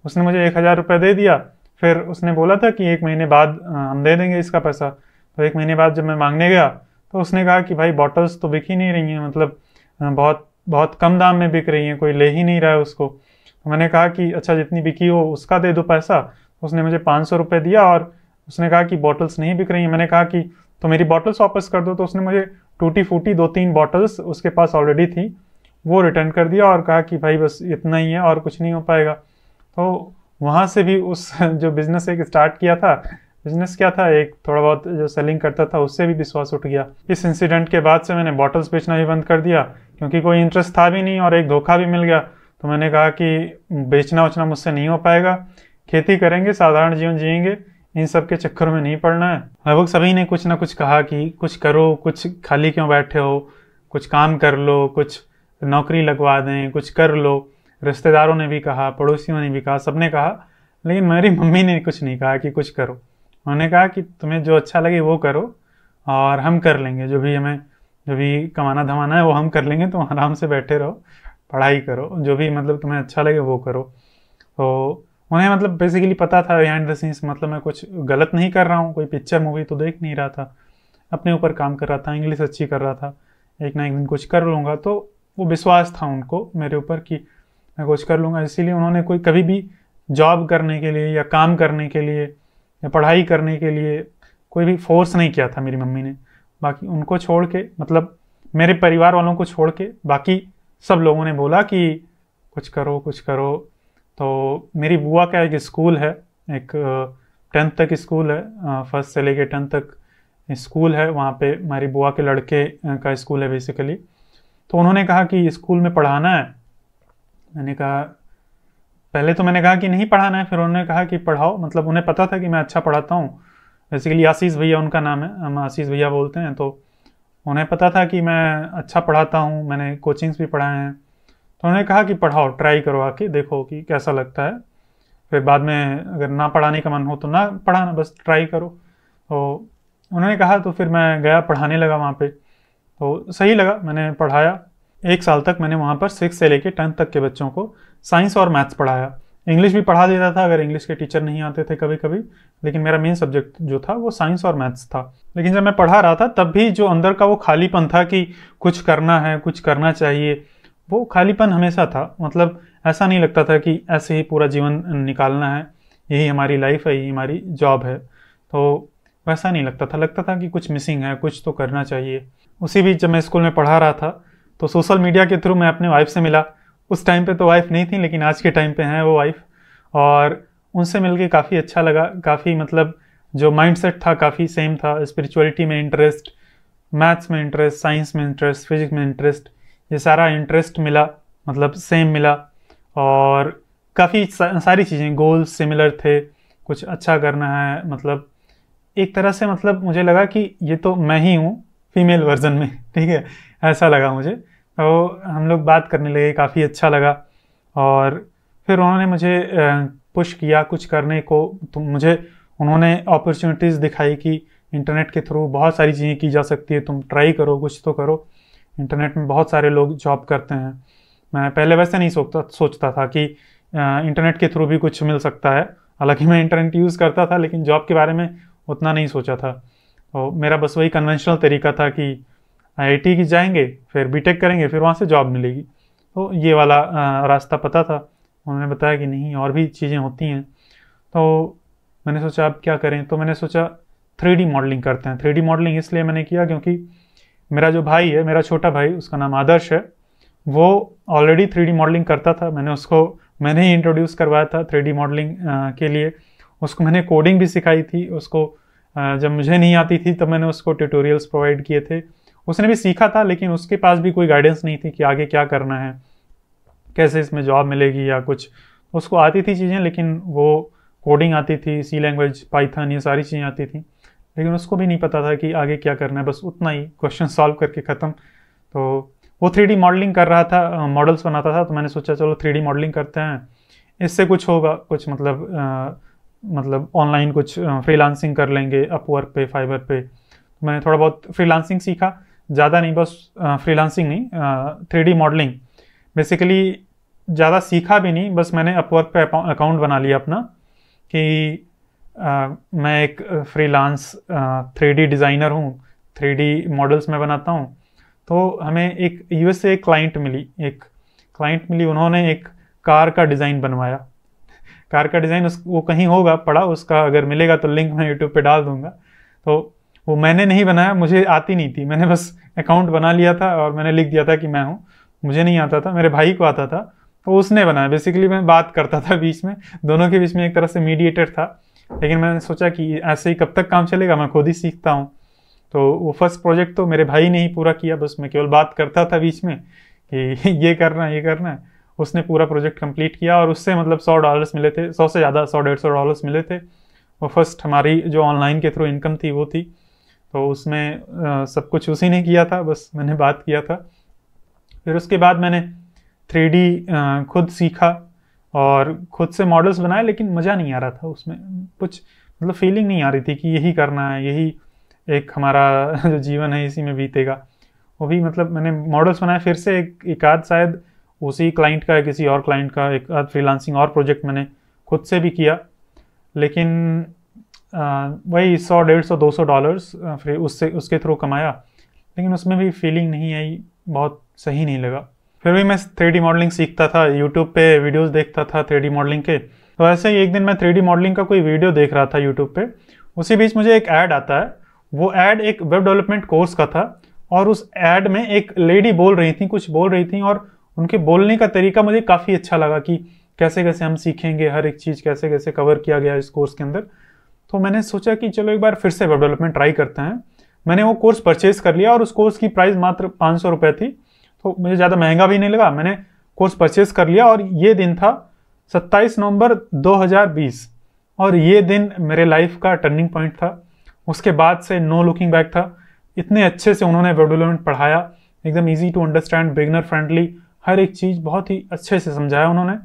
उसने मुझे एक हज़ार रुपये दे दिया फिर उसने बोला था कि एक महीने बाद हम दे देंगे इसका पैसा तो एक महीने बाद जब मैं मांगने गया तो उसने कहा कि भाई बॉटल्स तो बिक ही नहीं रही हैं मतलब बहुत बहुत कम दाम में बिक रही हैं कोई ले ही नहीं रहा है उसको तो मैंने कहा कि अच्छा जितनी बिकी हो उसका दे दो पैसा तो उसने मुझे पाँच सौ रुपये दिया और उसने कहा कि बॉटल्स नहीं बिक रही हैं मैंने कहा कि तो मेरी बॉटल्स वापस कर दो तो उसने मुझे टूटी फूटी दो तीन बॉटल्स उसके पास ऑलरेडी थी वो रिटर्न कर दिया और कहा कि भाई बस इतना ही है और कुछ नहीं हो पाएगा तो वहाँ से भी उस जो बिज़नेस एक स्टार्ट किया था बिजनेस क्या था एक थोड़ा बहुत जो सेलिंग करता था उससे भी विश्वास उठ गया इस इंसिडेंट के बाद से मैंने बॉटल्स बेचना भी बंद कर दिया क्योंकि कोई इंटरेस्ट था भी नहीं और एक धोखा भी मिल गया तो मैंने कहा कि बेचना उचना मुझसे नहीं हो पाएगा खेती करेंगे साधारण जीवन जियेंगे इन सब के चक्कर में नहीं पड़ना है लगभग सभी ने कुछ ना कुछ कहा कि कुछ करो कुछ खाली क्यों बैठे हो कुछ काम कर लो कुछ नौकरी लगवा दें कुछ कर लो रिश्तेदारों ने भी कहा पड़ोसियों ने भी कहा सबने कहा लेकिन मेरी मम्मी ने कुछ नहीं कहा कि कुछ करो उन्होंने कहा कि तुम्हें जो अच्छा लगे वो करो और हम कर लेंगे जो भी हमें जो भी कमाना धमाना है वो हम कर लेंगे तुम आराम से बैठे रहो पढ़ाई करो जो भी मतलब तुम्हें अच्छा लगे वो करो तो उन्हें मतलब बेसिकली पता था बिहाइंड द सीन्स मतलब मैं कुछ गलत नहीं कर रहा हूँ कोई पिक्चर मूवी तो देख नहीं रहा था अपने ऊपर काम कर रहा था इंग्लिश अच्छी कर रहा था एक ना एक दिन कुछ कर लूँगा तो वो विश्वास था उनको मेरे ऊपर कि मैं कुछ कर लूँगा इसीलिए उन्होंने कोई कभी भी जॉब करने के लिए या काम करने के लिए या पढ़ाई करने के लिए कोई भी फोर्स नहीं किया था मेरी मम्मी ने बाकी उनको छोड़ के मतलब मेरे परिवार वालों को छोड़ के बाकी सब लोगों ने बोला कि कुछ करो कुछ करो तो मेरी बुआ का एक स्कूल है एक टेंथ तक स्कूल है फर्स्ट से लेके टेंथ तक स्कूल है वहाँ पे हमारी बुआ के लड़के का स्कूल है बेसिकली तो उन्होंने कहा कि स्कूल में पढ़ाना है मैंने कहा पहले तो मैंने कहा कि नहीं पढ़ाना है फिर उन्होंने कहा कि पढ़ाओ मतलब उन्हें पता था कि मैं अच्छा पढ़ाता हूँ बेसिकली आशीष भैया उनका नाम है हम आशीष भैया बोलते हैं तो उन्हें पता था कि मैं अच्छा पढ़ाता हूँ मैंने कोचिंग्स भी पढ़ाए हैं तो उन्होंने कहा कि पढ़ाओ ट्राई करो आके देखो कि कैसा लगता है फिर बाद में अगर ना पढ़ाने का मन हो तो ना पढ़ाना बस ट्राई करो तो उन्होंने कहा तो फिर मैं गया पढ़ाने लगा वहाँ पे तो सही लगा मैंने पढ़ाया एक साल तक मैंने वहाँ पर सिक्स से लेकर टेंथ तक के बच्चों को साइंस और मैथ्स पढ़ाया इंग्लिश भी पढ़ा देता था अगर इंग्लिश के टीचर नहीं आते थे कभी कभी लेकिन मेरा मेन सब्जेक्ट जो था वो साइंस और मैथ्स था लेकिन जब मैं पढ़ा रहा था तब भी जो अंदर का वो खालीपन था कि कुछ करना है कुछ करना चाहिए वो खालीपन हमेशा था मतलब ऐसा नहीं लगता था कि ऐसे ही पूरा जीवन निकालना है यही हमारी लाइफ है यही हमारी जॉब है तो वैसा नहीं लगता था लगता था कि कुछ मिसिंग है कुछ तो करना चाहिए उसी बीच जब मैं स्कूल में पढ़ा रहा था तो सोशल मीडिया के थ्रू मैं अपने वाइफ से मिला उस टाइम पे तो वाइफ नहीं थी लेकिन आज के टाइम पे हैं वो वाइफ और उनसे मिल के काफ़ी अच्छा लगा काफ़ी मतलब जो माइंडसेट था काफ़ी सेम था स्पिरिचुअलिटी में इंटरेस्ट मैथ्स में इंटरेस्ट साइंस में इंटरेस्ट फिजिक्स में इंटरेस्ट ये सारा इंटरेस्ट मिला मतलब सेम मिला और काफ़ी सारी चीज़ें गोल्स सिमिलर थे कुछ अच्छा करना है मतलब एक तरह से मतलब मुझे लगा कि ये तो मैं ही हूँ फीमेल वर्जन में ठीक है ऐसा लगा मुझे तो हम लोग बात करने लगे काफ़ी अच्छा लगा और फिर उन्होंने मुझे पुश किया कुछ करने को तो मुझे उन्होंने अपॉर्चुनिटीज़ दिखाई कि इंटरनेट के थ्रू बहुत सारी चीज़ें की जा सकती है तुम ट्राई करो कुछ तो करो इंटरनेट में बहुत सारे लोग जॉब करते हैं मैं पहले वैसे नहीं सोचता सोचता था कि इंटरनेट के थ्रू भी कुछ मिल सकता है हालांकि मैं इंटरनेट यूज़ करता था लेकिन जॉब के बारे में उतना नहीं सोचा था और तो मेरा बस वही कन्वेंशनल तरीका था कि आईआईटी की जाएंगे फिर बीटेक करेंगे फिर वहाँ से जॉब मिलेगी तो ये वाला रास्ता पता था उन्होंने बताया कि नहीं और भी चीज़ें होती हैं तो मैंने सोचा अब क्या करें तो मैंने सोचा थ्री मॉडलिंग करते हैं थ्री मॉडलिंग इसलिए मैंने किया क्योंकि मेरा जो भाई है मेरा छोटा भाई उसका नाम आदर्श है वो ऑलरेडी थ्री मॉडलिंग करता था मैंने उसको मैंने ही इंट्रोड्यूस करवाया था थ्री मॉडलिंग के लिए उसको मैंने कोडिंग भी सिखाई थी उसको जब मुझे नहीं आती थी तब मैंने उसको ट्यूटोरियल्स प्रोवाइड किए थे उसने भी सीखा था लेकिन उसके पास भी कोई गाइडेंस नहीं थी कि आगे क्या करना है कैसे इसमें जॉब मिलेगी या कुछ उसको आती थी चीज़ें लेकिन वो कोडिंग आती थी सी लैंग्वेज पाइथन ये सारी चीज़ें आती थी लेकिन उसको भी नहीं पता था कि आगे क्या करना है बस उतना ही क्वेश्चन सॉल्व करके ख़त्म तो वो थ्री मॉडलिंग कर रहा था मॉडल्स बनाता था तो मैंने सोचा चलो थ्री मॉडलिंग करते हैं इससे कुछ होगा कुछ मतलब आ, मतलब ऑनलाइन कुछ फ्रीलांसिंग कर लेंगे अपवर्क पे फाइबर पे तो मैंने थोड़ा बहुत फ्रीलांसिंग सीखा ज़्यादा नहीं बस फ्रीलांसिंग नहीं थ्री मॉडलिंग बेसिकली ज़्यादा सीखा भी नहीं बस मैंने अपवर्क पे अकाउंट बना लिया अपना कि आ, मैं एक फ्रीलांस थ्री डिज़ाइनर हूँ थ्री मॉडल्स में बनाता हूँ तो हमें एक यूएस से एक क्लाइंट मिली एक क्लाइंट मिली उन्होंने एक कार का डिज़ाइन बनवाया कार का डिज़ाइन उस वो कहीं होगा पड़ा उसका अगर मिलेगा तो लिंक मैं यूट्यूब पर डाल दूंगा तो वो मैंने नहीं बनाया मुझे आती नहीं थी मैंने बस अकाउंट बना लिया था और मैंने लिख दिया था कि मैं हूँ मुझे नहीं आता था मेरे भाई को आता था तो उसने बनाया बेसिकली मैं बात करता था बीच में दोनों के बीच में एक तरह से मीडिएटर था लेकिन मैंने सोचा कि ऐसे ही कब तक काम चलेगा मैं खुद ही सीखता हूँ तो वो फर्स्ट प्रोजेक्ट तो मेरे भाई ने ही पूरा किया बस मैं केवल बात करता था बीच में कि ये करना है ये करना है उसने पूरा प्रोजेक्ट कंप्लीट किया और उससे मतलब सौ डॉलर्स मिले थे सौ से ज़्यादा सौ डेढ़ सौ डॉलर्स मिले थे वो फर्स्ट हमारी जो ऑनलाइन के थ्रू इनकम थी वो थी तो उसमें आ, सब कुछ उसी ने किया था बस मैंने बात किया था फिर उसके बाद मैंने थ्री खुद सीखा और खुद से मॉडल्स बनाए लेकिन मज़ा नहीं आ रहा था उसमें कुछ मतलब फीलिंग नहीं आ रही थी कि यही करना है यही एक हमारा जो जीवन है इसी में बीतेगा वो भी मतलब मैंने मॉडल्स बनाए फिर से एक एक आध शायद उसी क्लाइंट का किसी और क्लाइंट का एक आध फ्रीलांसिंग और प्रोजेक्ट मैंने खुद से भी किया लेकिन वही सौ डेढ़ सौ दो सौ डॉलर्स फिर उससे उसके थ्रू कमाया लेकिन उसमें भी फीलिंग नहीं आई बहुत सही नहीं लगा फिर भी मैं थ्री मॉडलिंग सीखता था यूट्यूब पे वीडियोस देखता था थ्री मॉडलिंग के तो ऐसे ही एक दिन मैं थ्री मॉडलिंग का कोई वीडियो देख रहा था यूट्यूब पे उसी बीच मुझे एक ऐड आता है वो ऐड एक वेब डेवलपमेंट कोर्स का था और उस ऐड में एक लेडी बोल रही थी कुछ बोल रही थी और उनके बोलने का तरीका मुझे काफ़ी अच्छा लगा कि कैसे कैसे हम सीखेंगे हर एक चीज़ कैसे कैसे कवर किया गया इस कोर्स के अंदर तो मैंने सोचा कि चलो एक बार फिर से वेब डेवलपमेंट ट्राई करते हैं मैंने वो कोर्स परचेज कर लिया और उस कोर्स की प्राइस मात्र पाँच सौ रुपये थी तो मुझे ज़्यादा महंगा भी नहीं लगा मैंने कोर्स परचेज कर लिया और ये दिन था दो नवंबर बीस और ये दिन मेरे लाइफ का टर्निंग पॉइंट था उसके बाद से नो लुकिंग बैक था इतने अच्छे से उन्होंने वेब डेवलपमेंट पढ़ाया एकदम easy to understand beginner friendly हर एक चीज़ बहुत ही अच्छे से समझाया उन्होंने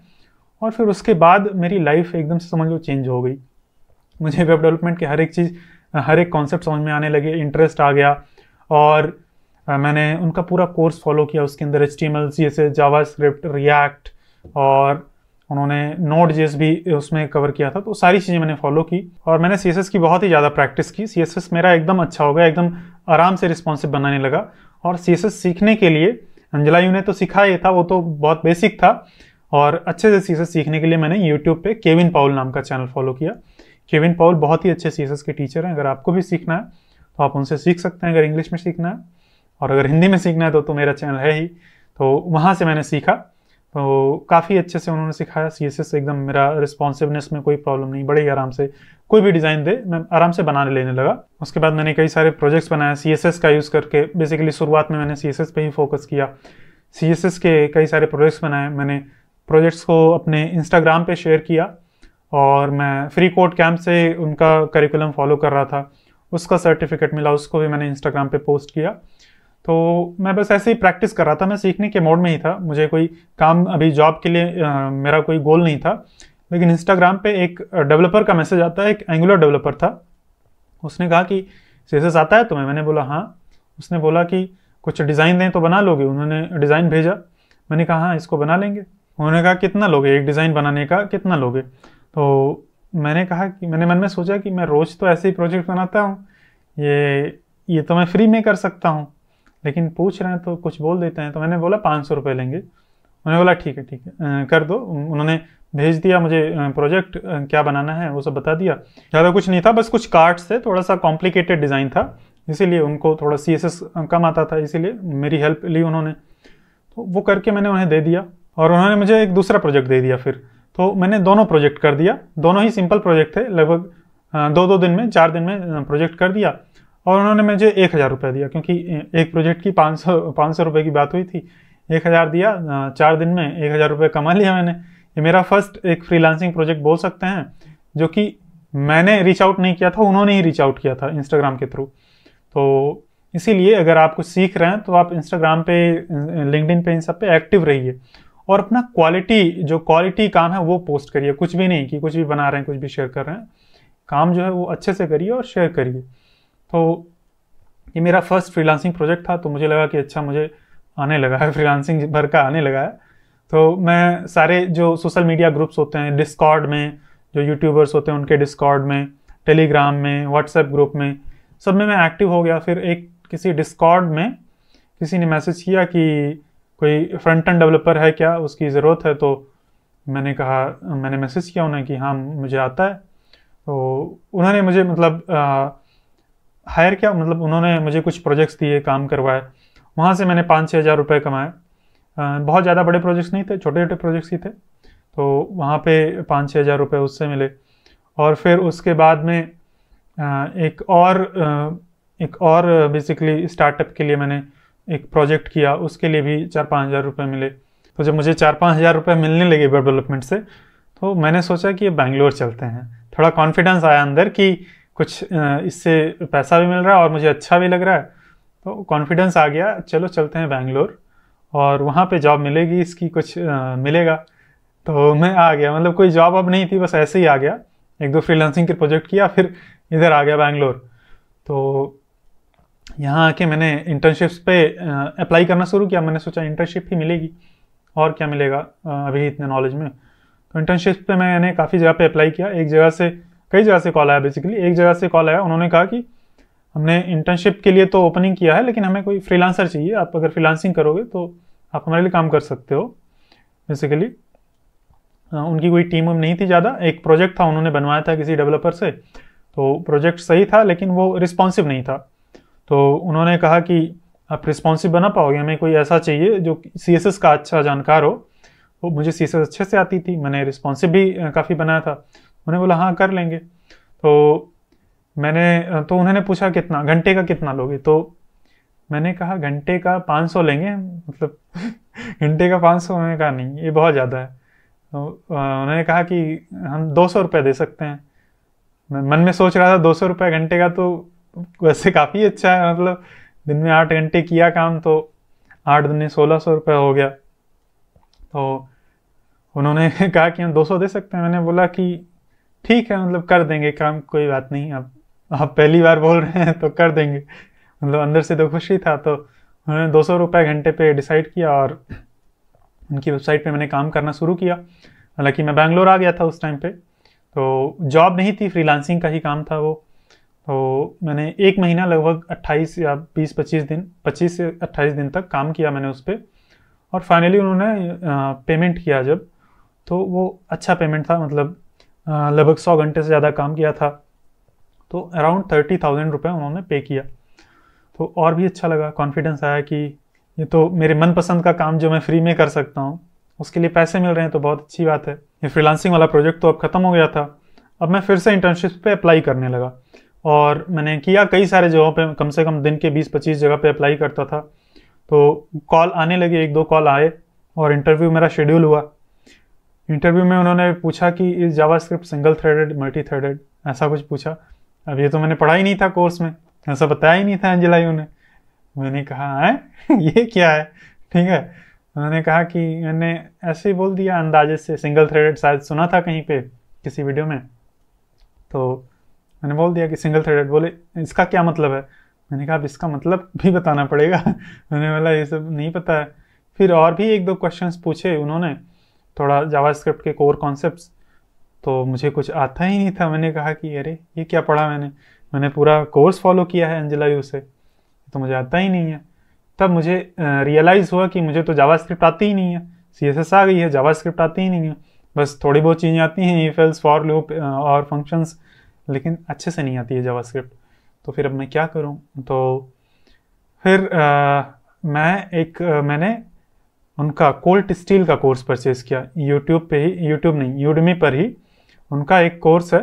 और फिर उसके बाद मेरी लाइफ एकदम से समझ लो चेंज हो गई मुझे वेब डेवलपमेंट के हर एक चीज़ हर एक कॉन्सेप्ट समझ में आने लगे इंटरेस्ट आ गया और मैंने उनका पूरा कोर्स फॉलो किया उसके अंदर H T M L C S JavaScript React और उन्होंने नोट जेस भी उसमें कवर किया था तो सारी चीज़ें मैंने फॉलो की और मैंने सी एस एस की बहुत ही ज़्यादा प्रैक्टिस की सी एस एस मेरा एकदम अच्छा हो गया एकदम आराम से रिस्पॉन्सिव बनाने लगा और सी एस एस सीखने के लिए अंजलायू ने तो सिखाया था वो तो बहुत बेसिक था और अच्छे से सी एस एस सीखने के लिए मैंने यूट्यूब पर केविन पाउल नाम का चैनल फॉलो किया केविन पॉल बहुत ही अच्छे सी के टीचर हैं अगर आपको भी सीखना है तो आप उनसे सीख सकते हैं अगर इंग्लिश में सीखना है और अगर हिंदी में सीखना है तो तो मेरा चैनल है ही तो वहाँ से मैंने सीखा तो काफ़ी अच्छे से उन्होंने सिखाया सी एस एकदम मेरा रिस्पॉन्सिवनेस में कोई प्रॉब्लम नहीं बड़े ही आराम से कोई भी डिज़ाइन दे मैं आराम से बनाने लेने लगा उसके बाद मैंने कई सारे प्रोजेक्ट्स बनाए सी एस एस का यूज़ करके बेसिकली शुरुआत में मैंने सी एस एस ही फोकस किया सी एस एस के कई सारे प्रोजेक्ट्स बनाए मैंने प्रोजेक्ट्स को अपने इंस्टाग्राम पे शेयर किया और मैं फ्री कोड कैंप से उनका करिकुलम फॉलो कर रहा था उसका सर्टिफिकेट मिला उसको भी मैंने इंस्टाग्राम पे पोस्ट किया तो मैं बस ऐसे ही प्रैक्टिस कर रहा था मैं सीखने के मोड में ही था मुझे कोई काम अभी जॉब के लिए आ, मेरा कोई गोल नहीं था लेकिन इंस्टाग्राम पे एक डेवलपर का मैसेज आता है एक एंगुलर डेवलपर था उसने कहा कि सीसेस आता है तो मैं मैंने बोला हाँ उसने बोला कि कुछ डिज़ाइन दें तो बना लोगे उन्होंने डिज़ाइन भेजा मैंने कहा हाँ इसको बना लेंगे उन्होंने कहा कितना लोगे एक डिज़ाइन बनाने का कितना लोगे तो मैंने कहा कि मैंने मन में सोचा कि मैं रोज़ तो ऐसे ही प्रोजेक्ट बनाता हूँ ये ये तो मैं फ्री में कर सकता हूँ लेकिन पूछ रहे हैं तो कुछ बोल देते हैं तो मैंने बोला पाँच सौ रुपये लेंगे उन्होंने बोला ठीक है ठीक है कर दो उन्होंने भेज दिया मुझे प्रोजेक्ट क्या बनाना है वो सब बता दिया ज़्यादा कुछ नहीं था बस कुछ कार्ड्स थे थोड़ा सा कॉम्प्लिकेटेड डिज़ाइन था इसीलिए उनको थोड़ा सी कम आता था इसीलिए मेरी हेल्प ली उन्होंने तो वो करके मैंने उन्हें दे दिया और उन्होंने मुझे एक दूसरा प्रोजेक्ट दे दिया फिर तो मैंने दोनों प्रोजेक्ट कर दिया दोनों ही सिंपल प्रोजेक्ट थे लगभग दो दो दिन में चार दिन में प्रोजेक्ट कर दिया और उन्होंने मुझे एक हज़ार रुपये दिया क्योंकि एक प्रोजेक्ट की पाँच सौ पाँच सौ रुपये की बात हुई थी एक हज़ार दिया चार दिन में एक हज़ार रुपये कमा लिया मैंने ये मेरा फर्स्ट एक फ्रीलांसिंग प्रोजेक्ट बोल सकते हैं जो कि मैंने रीच आउट नहीं किया था उन्होंने ही रीच आउट किया था इंस्टाग्राम के थ्रू तो इसीलिए अगर आप कुछ सीख रहे हैं तो आप इंस्टाग्राम पे लिंकड पे इन सब पे एक्टिव रहिए और अपना क्वालिटी जो क्वालिटी काम है वो पोस्ट करिए कुछ भी नहीं कि कुछ भी बना रहे हैं कुछ भी शेयर कर रहे हैं काम जो है वो अच्छे से करिए और शेयर करिए तो ये मेरा फर्स्ट फ्रीलांसिंग प्रोजेक्ट था तो मुझे लगा कि अच्छा मुझे आने लगा है फ्रीलांसिंग भर का आने लगा है तो मैं सारे जो सोशल मीडिया ग्रुप्स होते हैं डिस्कॉर्ड में जो यूट्यूबर्स होते हैं उनके डिस्कॉर्ड में टेलीग्राम में व्हाट्सएप ग्रुप में सब में मैं एक्टिव हो गया फिर एक किसी डिस्कॉर्ड में किसी ने मैसेज किया कि कोई फ्रंट एंड डेवलपर है क्या उसकी ज़रूरत है तो मैंने कहा मैंने मैसेज किया उन्हें कि हाँ मुझे आता है तो उन्होंने मुझे मतलब हायर किया मतलब उन्होंने मुझे कुछ प्रोजेक्ट्स दिए काम करवाए वहाँ से मैंने पाँच छः हज़ार रुपये कमाए बहुत ज़्यादा बड़े प्रोजेक्ट्स नहीं थे छोटे छोटे प्रोजेक्ट्स ही थे तो वहाँ पे पाँच छः हज़ार रुपये उससे मिले और फिर उसके बाद में एक और एक और बेसिकली स्टार्टअप के लिए मैंने एक प्रोजेक्ट किया उसके लिए भी चार पाँच हज़ार रुपये मिले तो जब मुझे चार पाँच हज़ार रुपये मिलने लगे वेब डेवलपमेंट से तो मैंने सोचा कि ये बैंगलोर चलते हैं थोड़ा कॉन्फिडेंस आया अंदर कि कुछ इससे पैसा भी मिल रहा है और मुझे अच्छा भी लग रहा है तो कॉन्फिडेंस आ गया चलो चलते हैं बैंगलोर और वहाँ पे जॉब मिलेगी इसकी कुछ आ, मिलेगा तो मैं आ गया मतलब कोई जॉब अब नहीं थी बस ऐसे ही आ गया एक दो फ्रीलांसिंग के प्रोजेक्ट किया फिर इधर आ गया बैंगलोर तो यहाँ आके मैंने इंटर्नशिप्स पे अप्लाई करना शुरू किया मैंने सोचा इंटर्नशिप ही मिलेगी और क्या मिलेगा अभी इतने नॉलेज में तो इंटर्नशिप पे मैंने काफ़ी जगह पे अप्लाई किया एक जगह से कई जगह से कॉल आया बेसिकली एक जगह से कॉल आया उन्होंने कहा कि हमने इंटर्नशिप के लिए तो ओपनिंग किया है लेकिन हमें कोई फ्रीलांसर चाहिए आप अगर फ्रीलांसिंग करोगे तो आप हमारे लिए काम कर सकते हो बेसिकली उनकी कोई टीम नहीं थी ज़्यादा एक प्रोजेक्ट था उन्होंने बनवाया था किसी डेवलपर से तो प्रोजेक्ट सही था लेकिन वो रिस्पॉन्सिव नहीं था तो उन्होंने कहा कि आप रिस्पॉन्सिव बना पाओगे हमें कोई ऐसा चाहिए जो सी का अच्छा जानकार हो वो मुझे सी अच्छे से आती थी मैंने रिस्पॉन्सिव भी काफ़ी बनाया था उन्होंने बोला हाँ कर लेंगे तो मैंने तो उन्होंने पूछा कितना घंटे का कितना लोगे तो मैंने कहा घंटे का 500 लेंगे मतलब घंटे का 500 सौ मैंने कहा नहीं ये बहुत ज़्यादा है तो उन्होंने कहा कि हम दो सौ रुपये दे सकते हैं मैं मन में सोच रहा था दो सौ रुपये घंटे का तो वैसे काफ़ी अच्छा है मतलब दिन में आठ घंटे किया काम तो आठ दिन में सोलह सौ रुपये हो गया तो उन्होंने कहा कि हम दो सौ दे सकते हैं मैंने बोला कि ठीक है मतलब कर देंगे काम कोई बात नहीं आप आप पहली बार बोल रहे हैं तो कर देंगे मतलब अंदर से तो खुश ही था तो उन्होंने दो सौ रुपये घंटे पे डिसाइड किया और उनकी वेबसाइट पे मैंने काम करना शुरू किया हालांकि मैं बैंगलोर आ गया था उस टाइम पे तो जॉब नहीं थी फ्रीलांसिंग का ही काम था वो तो मैंने एक महीना लगभग 28 या 20-25 दिन 25 से 28 दिन तक काम किया मैंने उस पर और फाइनली उन्होंने पेमेंट किया जब तो वो अच्छा पेमेंट था मतलब लगभग सौ घंटे से ज़्यादा काम किया था तो अराउंड थर्टी थाउजेंड रुपये उन्होंने पे किया तो और भी अच्छा लगा कॉन्फिडेंस आया कि ये तो मेरे मनपसंद का काम जो मैं फ्री में कर सकता हूँ उसके लिए पैसे मिल रहे हैं तो बहुत अच्छी बात है ये फ्रीलांसिंग वाला प्रोजेक्ट तो अब ख़त्म हो गया था अब मैं फिर से इंटर्नशिप पे अप्लाई करने लगा और मैंने किया कई सारे जगहों पे कम से कम दिन के 20-25 जगह पे अप्लाई करता था तो कॉल आने लगे एक दो कॉल आए और इंटरव्यू मेरा शेड्यूल हुआ इंटरव्यू में उन्होंने पूछा कि इस JavaScript single threaded multi threaded ऐसा कुछ पूछा अब ये तो मैंने पढ़ा ही नहीं था कोर्स में ऐसा बताया ही नहीं था अंजलायू उन्हें मैंने कहा है ये क्या है ठीक है उन्होंने कहा कि मैंने ऐसे ही बोल दिया अंदाजे से सिंगल थ्रेडेड शायद सुना था कहीं पे किसी वीडियो में तो मैंने बोल दिया कि सिंगल थ्रेडेड बोले इसका क्या मतलब है मैंने कहा अब इसका मतलब भी बताना पड़ेगा मैंने बोला ये सब नहीं पता है फिर और भी एक दो क्वेश्चन पूछे उन्होंने थोड़ा जावास्क्रिप्ट के कोर कॉन्सेप्ट तो मुझे कुछ आता ही नहीं था मैंने कहा कि अरे ये क्या पढ़ा मैंने मैंने पूरा कोर्स फॉलो किया है अंजला यू से तो मुझे आता ही नहीं है तब मुझे रियलाइज़ हुआ कि मुझे तो जावास्क्रिप्ट आती ही नहीं है सी एस आ गई है जावास्क्रिप्ट आती ही नहीं है बस थोड़ी बहुत चीज़ें आती हैं ई फेल्स फॉर लूप और फंक्शंस लेकिन अच्छे से नहीं आती है जावास्क्रिप्ट तो फिर अब मैं क्या करूँ तो फिर आ, मैं एक आ, मैंने उनका कोल्ट स्टील का कोर्स परचेज़ किया यूट्यूब पे ही यूट्यूब नहीं यूडमी पर ही उनका एक कोर्स है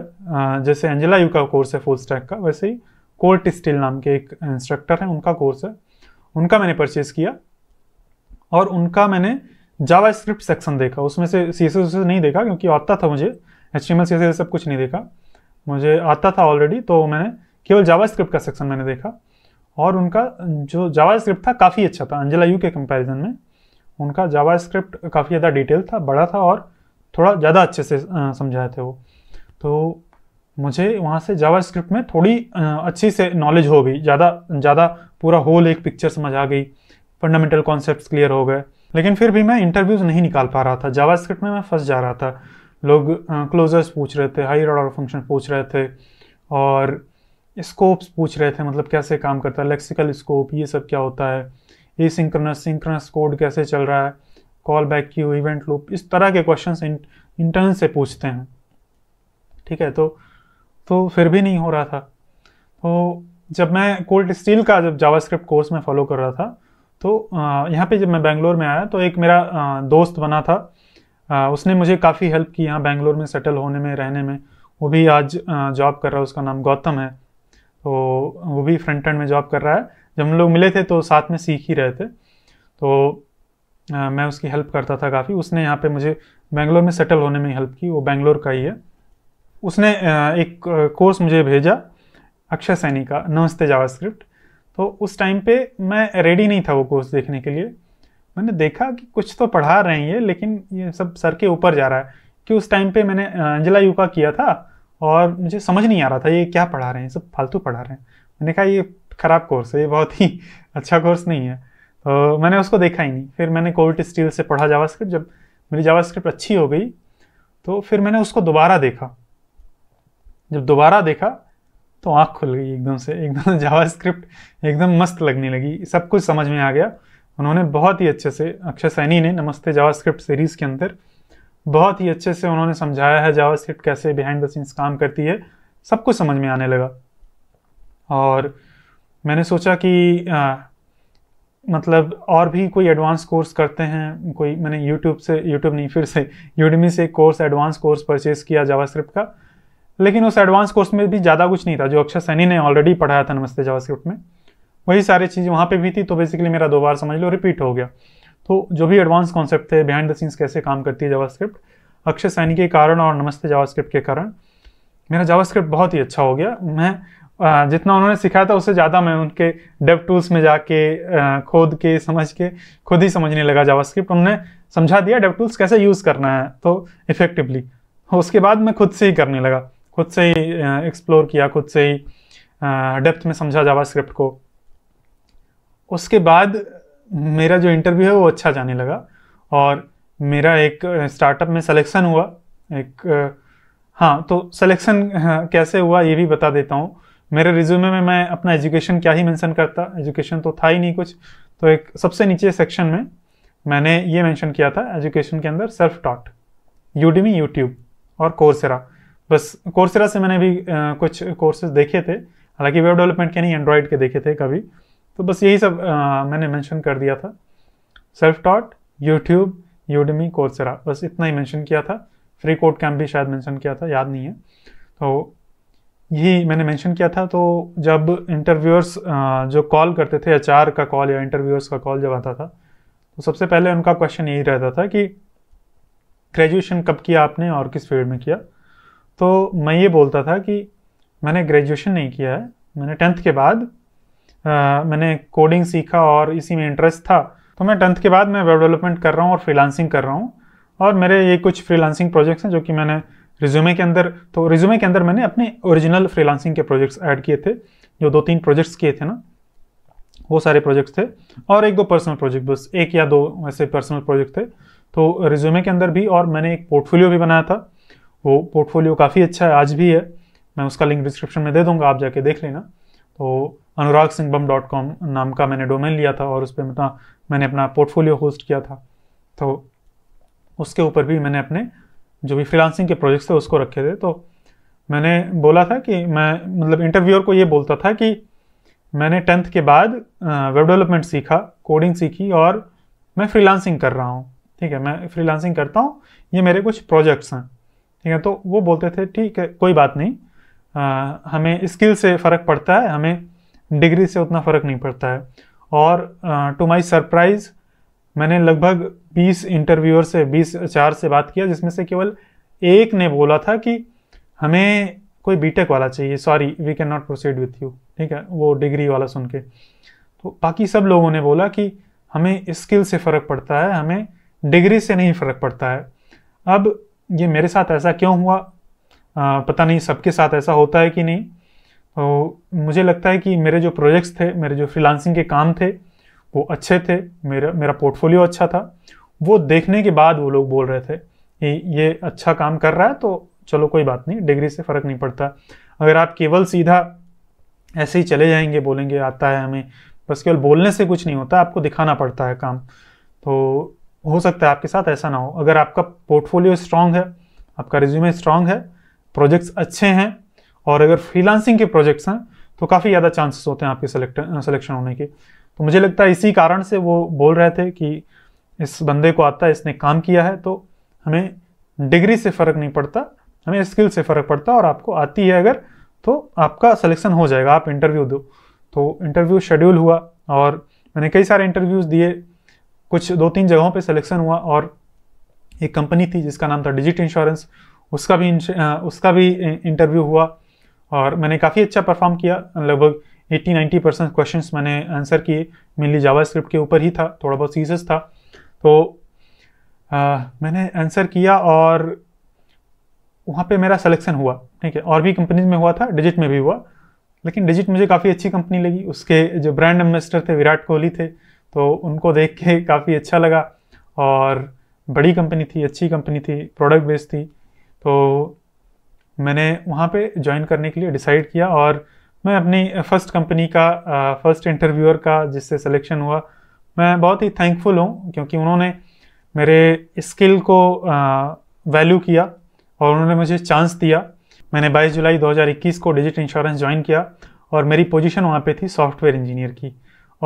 जैसे एंजेला यू का कोर्स है फुल स्टैक का वैसे ही कोल्ट स्टील नाम के एक इंस्ट्रक्टर हैं उनका कोर्स है उनका मैंने परचेज़ किया और उनका मैंने जावा स्क्रिप्ट सेक्शन देखा उसमें से सी नहीं देखा क्योंकि आता था मुझे एच टी सब कुछ नहीं देखा मुझे आता था ऑलरेडी तो मैंने केवल जावास्क्रिप्ट का सेक्शन मैंने देखा और उनका जो जावास्क्रिप्ट था काफ़ी अच्छा था अंजला यू के कंपैरिजन में उनका जावास्क्रिप्ट काफ़ी ज़्यादा डिटेल था बड़ा था और थोड़ा ज़्यादा अच्छे से समझाए थे वो तो मुझे वहाँ से जावास्क्रिप्ट में थोड़ी अच्छी से नॉलेज हो गई ज़्यादा ज़्यादा पूरा होल एक पिक्चर समझ आ गई फंडामेंटल कॉन्सेप्ट क्लियर हो गए लेकिन फिर भी मैं इंटरव्यूज़ नहीं निकाल पा रहा था जावास्क्रिप्ट में मैं फंस जा रहा था लोग क्लोजर्स पूछ रहे थे हाई ऑर्डर फंक्शन पूछ रहे थे और स्कोप्स पूछ रहे थे मतलब कैसे काम करता है लेक्सिकल स्कोप ये सब क्या होता है ए सिंक्रनस सिंक्रनस कोड कैसे चल रहा है call back queue event loop इस तरह के क्वेश्चन इंटर्न से पूछते हैं ठीक है तो तो फिर भी नहीं हो रहा था तो जब मैं कोल्ड स्टील का जब जावास्क्रिप्ट कोर्स में फॉलो कर रहा था तो यहाँ पे जब मैं बेंगलोर में आया तो एक मेरा दोस्त बना था आ, उसने मुझे काफ़ी हेल्प की यहाँ बेंगलोर में सेटल होने में रहने में वो भी आज जॉब कर रहा है उसका नाम गौतम है तो वो भी फ्रंट एंड में जॉब कर रहा है जब हम लोग मिले थे तो साथ में सीख ही रहे थे तो आ, मैं उसकी हेल्प करता था काफ़ी उसने यहाँ पे मुझे बेंगलोर में सेटल होने में हेल्प की वो बेंगलोर का ही है उसने आ, एक कोर्स मुझे भेजा अक्षय सैनी का नमस्ते जावा तो उस टाइम पे मैं रेडी नहीं था वो कोर्स देखने के लिए मैंने देखा कि कुछ तो पढ़ा रहे हैं ये लेकिन ये सब सर के ऊपर जा रहा है कि उस टाइम पे मैंने अंजला यू का किया था और मुझे समझ नहीं आ रहा था ये क्या पढ़ा रहे हैं सब फालतू पढ़ा रहे हैं मैंने कहा ये ख़राब कोर्स है ये बहुत ही अच्छा कोर्स नहीं है तो मैंने उसको देखा ही नहीं फिर मैंने कोविड स्टील से पढ़ा जावा जब मेरी जावा अच्छी हो गई तो फिर मैंने उसको दोबारा देखा जब दोबारा देखा तो आँख खुल गई एकदम से एकदम जावा एकदम मस्त लगने लगी सब कुछ समझ में आ गया उन्होंने बहुत ही अच्छे से अक्षय सैनी ने नमस्ते जावास्क्रिप्ट सीरीज़ के अंदर बहुत ही अच्छे से उन्होंने समझाया है जावास्क्रिप्ट कैसे बिहाइंड द सीन्स काम करती है सब कुछ समझ में आने लगा और मैंने सोचा कि आ, मतलब और भी कोई एडवांस कोर्स करते हैं कोई मैंने यूट्यूब से यूट्यूब नहीं फिर से यूडमी से कोर्स एडवांस कोर्स परचेज़ किया जावास्क्रिप्ट का लेकिन उस एडवांस कोर्स में भी ज़्यादा कुछ नहीं था जो अक्षर सैनी ने ऑलरेडी पढ़ाया था नमस्ते जावास्क्रिप्ट में वही सारी चीज़ वहाँ पे भी थी तो बेसिकली मेरा दो बार समझ लो रिपीट हो गया तो जो भी एडवांस कॉन्सेप्ट थे बिहाइंड द सीन्स कैसे काम करती है जावास्क्रिप्ट अक्षय सैनी के कारण और नमस्ते जावास्क्रिप्ट के कारण मेरा जावास्क्रिप्ट बहुत ही अच्छा हो गया मैं जितना उन्होंने सिखाया था उससे ज़्यादा मैं उनके डेव टूल्स में जाके खोद के समझ के खुद ही समझने लगा जावास्क्रिप्ट उन्होंने समझा दिया डेव टूल्स कैसे यूज़ करना है तो इफ़ेक्टिवली उसके बाद मैं खुद से ही करने लगा खुद से ही एक्सप्लोर किया खुद से ही डेप्थ में समझा जावास्क्रिप्ट को उसके बाद मेरा जो इंटरव्यू है वो अच्छा जाने लगा और मेरा एक स्टार्टअप में सिलेक्शन हुआ एक हाँ तो सिलेक्शन हाँ, कैसे हुआ ये भी बता देता हूँ मेरे रिज्यूमे में मैं अपना एजुकेशन क्या ही मेंशन करता एजुकेशन तो था ही नहीं कुछ तो एक सबसे नीचे सेक्शन में मैंने ये मेंशन किया था एजुकेशन के अंदर सेल्फ टॉट यूडीमी यूट्यूब और कोर्सेरा बस कोर्सेरा से मैंने भी कुछ कोर्सेज देखे थे हालांकि वेब डेवलपमेंट के नहीं एंड्रॉयड के देखे थे कभी तो बस यही सब आ, मैंने मेंशन कर दिया था self taught YouTube Udemy Coursera बस इतना ही मेंशन किया था फ्री कोड कैम्प भी शायद मेंशन किया था याद नहीं है तो यही मैंने मेंशन किया था तो जब इंटरव्यूअर्स जो कॉल करते थे एच का कॉल या इंटरव्यूअर्स का कॉल जब आता था तो सबसे पहले उनका क्वेश्चन यही रहता था कि ग्रेजुएशन कब किया आपने और किस फील्ड में किया तो मैं ये बोलता था कि मैंने ग्रेजुएशन नहीं किया है मैंने टेंथ के बाद आ, मैंने कोडिंग सीखा और इसी में इंटरेस्ट था तो मैं टेंथ के बाद मैं वेब डेवलपमेंट कर रहा हूँ और फ्रीलांसिंग कर रहा हूँ और मेरे ये कुछ फ्रीलांसिंग प्रोजेक्ट्स हैं जो कि मैंने रिज्यूमे के अंदर तो रिज्यूमे के अंदर मैंने अपने ओरिजिनल फ्रीलांसिंग के प्रोजेक्ट्स ऐड किए थे जो दो तीन प्रोजेक्ट्स किए थे ना वो सारे प्रोजेक्ट्स थे और एक दो पर्सनल प्रोजेक्ट बस एक या दो ऐसे पर्सनल प्रोजेक्ट थे तो रिज्यूमे के अंदर भी और मैंने एक पोर्टफोलियो भी बनाया था वो पोर्टफोलियो काफ़ी अच्छा है आज भी है मैं उसका लिंक डिस्क्रिप्शन में दे दूंगा आप जाके देख लेना तो Anurag Singh bam dot com नाम का मैंने डोमेन लिया था और उस पर मतलब मैंने अपना पोर्टफोलियो होस्ट किया था तो उसके ऊपर भी मैंने अपने जो भी फ्रीलांसिंग के प्रोजेक्ट्स थे उसको रखे थे तो मैंने बोला था कि मैं मतलब इंटरव्यूअर को ये बोलता था कि मैंने टेंथ के बाद वेब डेवलपमेंट सीखा कोडिंग सीखी और मैं फ्रीलांसिंग कर रहा हूँ ठीक है मैं फ्रीलांसिंग करता हूँ ये मेरे कुछ प्रोजेक्ट्स हैं ठीक है तो वो बोलते थे ठीक है कोई बात नहीं आ, हमें स्किल से फ़र्क पड़ता है हमें डिग्री से उतना फ़र्क नहीं पड़ता है और टू माई सरप्राइज़ मैंने लगभग 20 इंटरव्यूअर से 20 चार से बात किया जिसमें से केवल एक ने बोला था कि हमें कोई बीटेक वाला चाहिए sorry we can not proceed with you ठीक है वो डिग्री वाला सुन के तो बाकी सब लोगों ने बोला कि हमें स्किल से फ़र्क पड़ता है हमें डिग्री से नहीं फ़र्क पड़ता है अब ये मेरे साथ ऐसा क्यों हुआ आ, पता नहीं सबके साथ ऐसा होता है कि नहीं तो मुझे लगता है कि मेरे जो प्रोजेक्ट्स थे मेरे जो फ्रीलांसिंग के काम थे वो अच्छे थे मेरा मेरा पोर्टफोलियो अच्छा था वो देखने के बाद वो लोग बोल रहे थे कि ये अच्छा काम कर रहा है तो चलो कोई बात नहीं डिग्री से फ़र्क नहीं पड़ता अगर आप केवल सीधा ऐसे ही चले जाएंगे बोलेंगे आता है हमें बस केवल बोलने से कुछ नहीं होता आपको दिखाना पड़ता है काम तो हो सकता है आपके साथ ऐसा ना हो अगर आपका पोर्टफोलियो स्ट्रांग है आपका रिज्यूमे स्ट्रांग है प्रोजेक्ट्स अच्छे हैं और अगर फ्रीलांसिंग के प्रोजेक्ट्स हैं तो काफ़ी ज़्यादा चांसेस होते हैं आपके सेलेक्ट सिलेक्शन होने के तो मुझे लगता है इसी कारण से वो बोल रहे थे कि इस बंदे को आता है इसने काम किया है तो हमें डिग्री से फ़र्क नहीं पड़ता हमें स्किल से फ़र्क पड़ता और आपको आती है अगर तो आपका सिलेक्शन हो जाएगा आप इंटरव्यू दो तो इंटरव्यू शेड्यूल हुआ और मैंने कई सारे इंटरव्यूज़ दिए कुछ दो तीन जगहों पे सिलेक्शन हुआ और एक कंपनी थी जिसका नाम था डिजिट इंश्योरेंस उसका भी उसका भी इंटरव्यू हुआ और मैंने काफ़ी अच्छा परफॉर्म किया लगभग 80-90 परसेंट क्वेश्चन मैंने आंसर किए मेनली जावा के ऊपर ही था थोड़ा बहुत सीजस था तो आ, मैंने आंसर किया और वहाँ पे मेरा सिलेक्शन हुआ ठीक है और भी कंपनीज में हुआ था डिजिट में भी हुआ लेकिन डिजिट मुझे काफ़ी अच्छी कंपनी लगी उसके जो ब्रांड एम्बेसडर थे विराट कोहली थे तो उनको देख के काफ़ी अच्छा लगा और बड़ी कंपनी थी अच्छी कंपनी थी प्रोडक्ट बेस्ड थी तो मैंने वहाँ पे ज्वाइन करने के लिए डिसाइड किया और मैं अपनी फ़र्स्ट कंपनी का फ़र्स्ट इंटरव्यूअर का जिससे सिलेक्शन हुआ मैं बहुत ही थैंकफुल हूँ क्योंकि उन्होंने मेरे स्किल को वैल्यू किया और उन्होंने मुझे चांस दिया मैंने 22 जुलाई 2021 को डिजिट इंश्योरेंस ज्वाइन किया और मेरी पोजीशन वहाँ पे थी सॉफ्टवेयर इंजीनियर की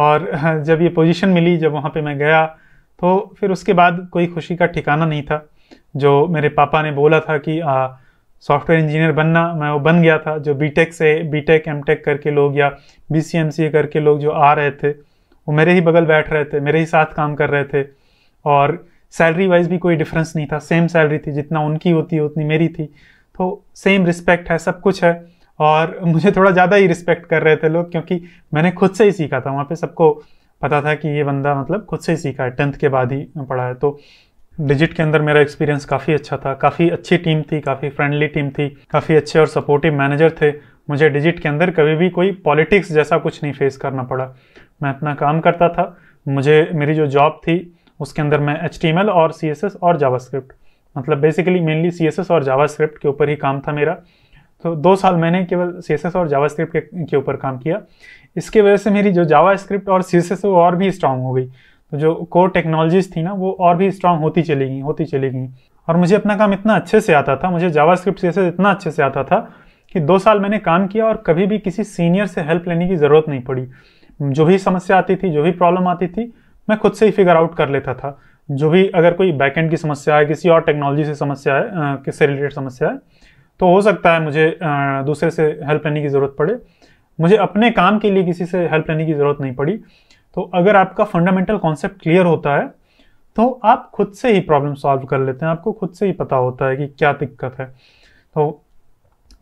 और जब ये पोजीशन मिली जब वहाँ पे मैं गया तो फिर उसके बाद कोई खुशी का ठिकाना नहीं था जो मेरे पापा ने बोला था कि आ, सॉफ्टवेयर इंजीनियर बनना मैं वो बन गया था जो बीटेक से बीटेक एमटेक करके लोग या सी ए करके लोग जो आ रहे थे वो मेरे ही बगल बैठ रहे थे मेरे ही साथ काम कर रहे थे और सैलरी वाइज भी कोई डिफरेंस नहीं था सेम सैलरी थी जितना उनकी होती है उतनी मेरी थी तो सेम रिस्पेक्ट है सब कुछ है और मुझे थोड़ा ज़्यादा ही रिस्पेक्ट कर रहे थे लोग क्योंकि मैंने खुद से ही सीखा था वहाँ पे सबको पता था कि ये बंदा मतलब खुद से ही सीखा है टेंथ के बाद ही पढ़ा है तो डिजिट के अंदर मेरा एक्सपीरियंस काफ़ी अच्छा था काफ़ी अच्छी टीम थी काफ़ी फ्रेंडली टीम थी काफ़ी अच्छे और सपोर्टिव मैनेजर थे मुझे डिजिट के अंदर कभी भी कोई पॉलिटिक्स जैसा कुछ नहीं फेस करना पड़ा मैं अपना काम करता था मुझे मेरी जो जॉब थी उसके अंदर मैं एच और सी और जावा मतलब बेसिकली मेनली सी और जावा के ऊपर ही काम था मेरा तो दो साल मैंने केवल सी और जावा के ऊपर काम किया इसके वजह से मेरी जो जावा और सी और भी स्ट्रांग हो गई तो जो कोर टेक्नोलॉजीज थी ना वो और भी स्ट्रांग होती चली गई होती चली गई और मुझे अपना काम इतना अच्छे से आता था मुझे जावा स्क्रिप्ट से इतना अच्छे से आता था कि दो साल मैंने काम किया और कभी भी किसी सीनियर से हेल्प लेने की ज़रूरत नहीं पड़ी जो भी समस्या आती थी जो भी प्रॉब्लम आती थी मैं खुद से ही फिगर आउट कर लेता था जो भी अगर कोई बैकएंड की समस्या है किसी और टेक्नोलॉजी से समस्या है किससे रिलेटेड समस्या है तो हो सकता है मुझे दूसरे से हेल्प लेने की ज़रूरत पड़े मुझे अपने काम के लिए किसी से हेल्प लेने की ज़रूरत नहीं पड़ी तो अगर आपका फंडामेंटल कॉन्सेप्ट क्लियर होता है तो आप खुद से ही प्रॉब्लम सॉल्व कर लेते हैं आपको खुद से ही पता होता है कि क्या दिक्कत है तो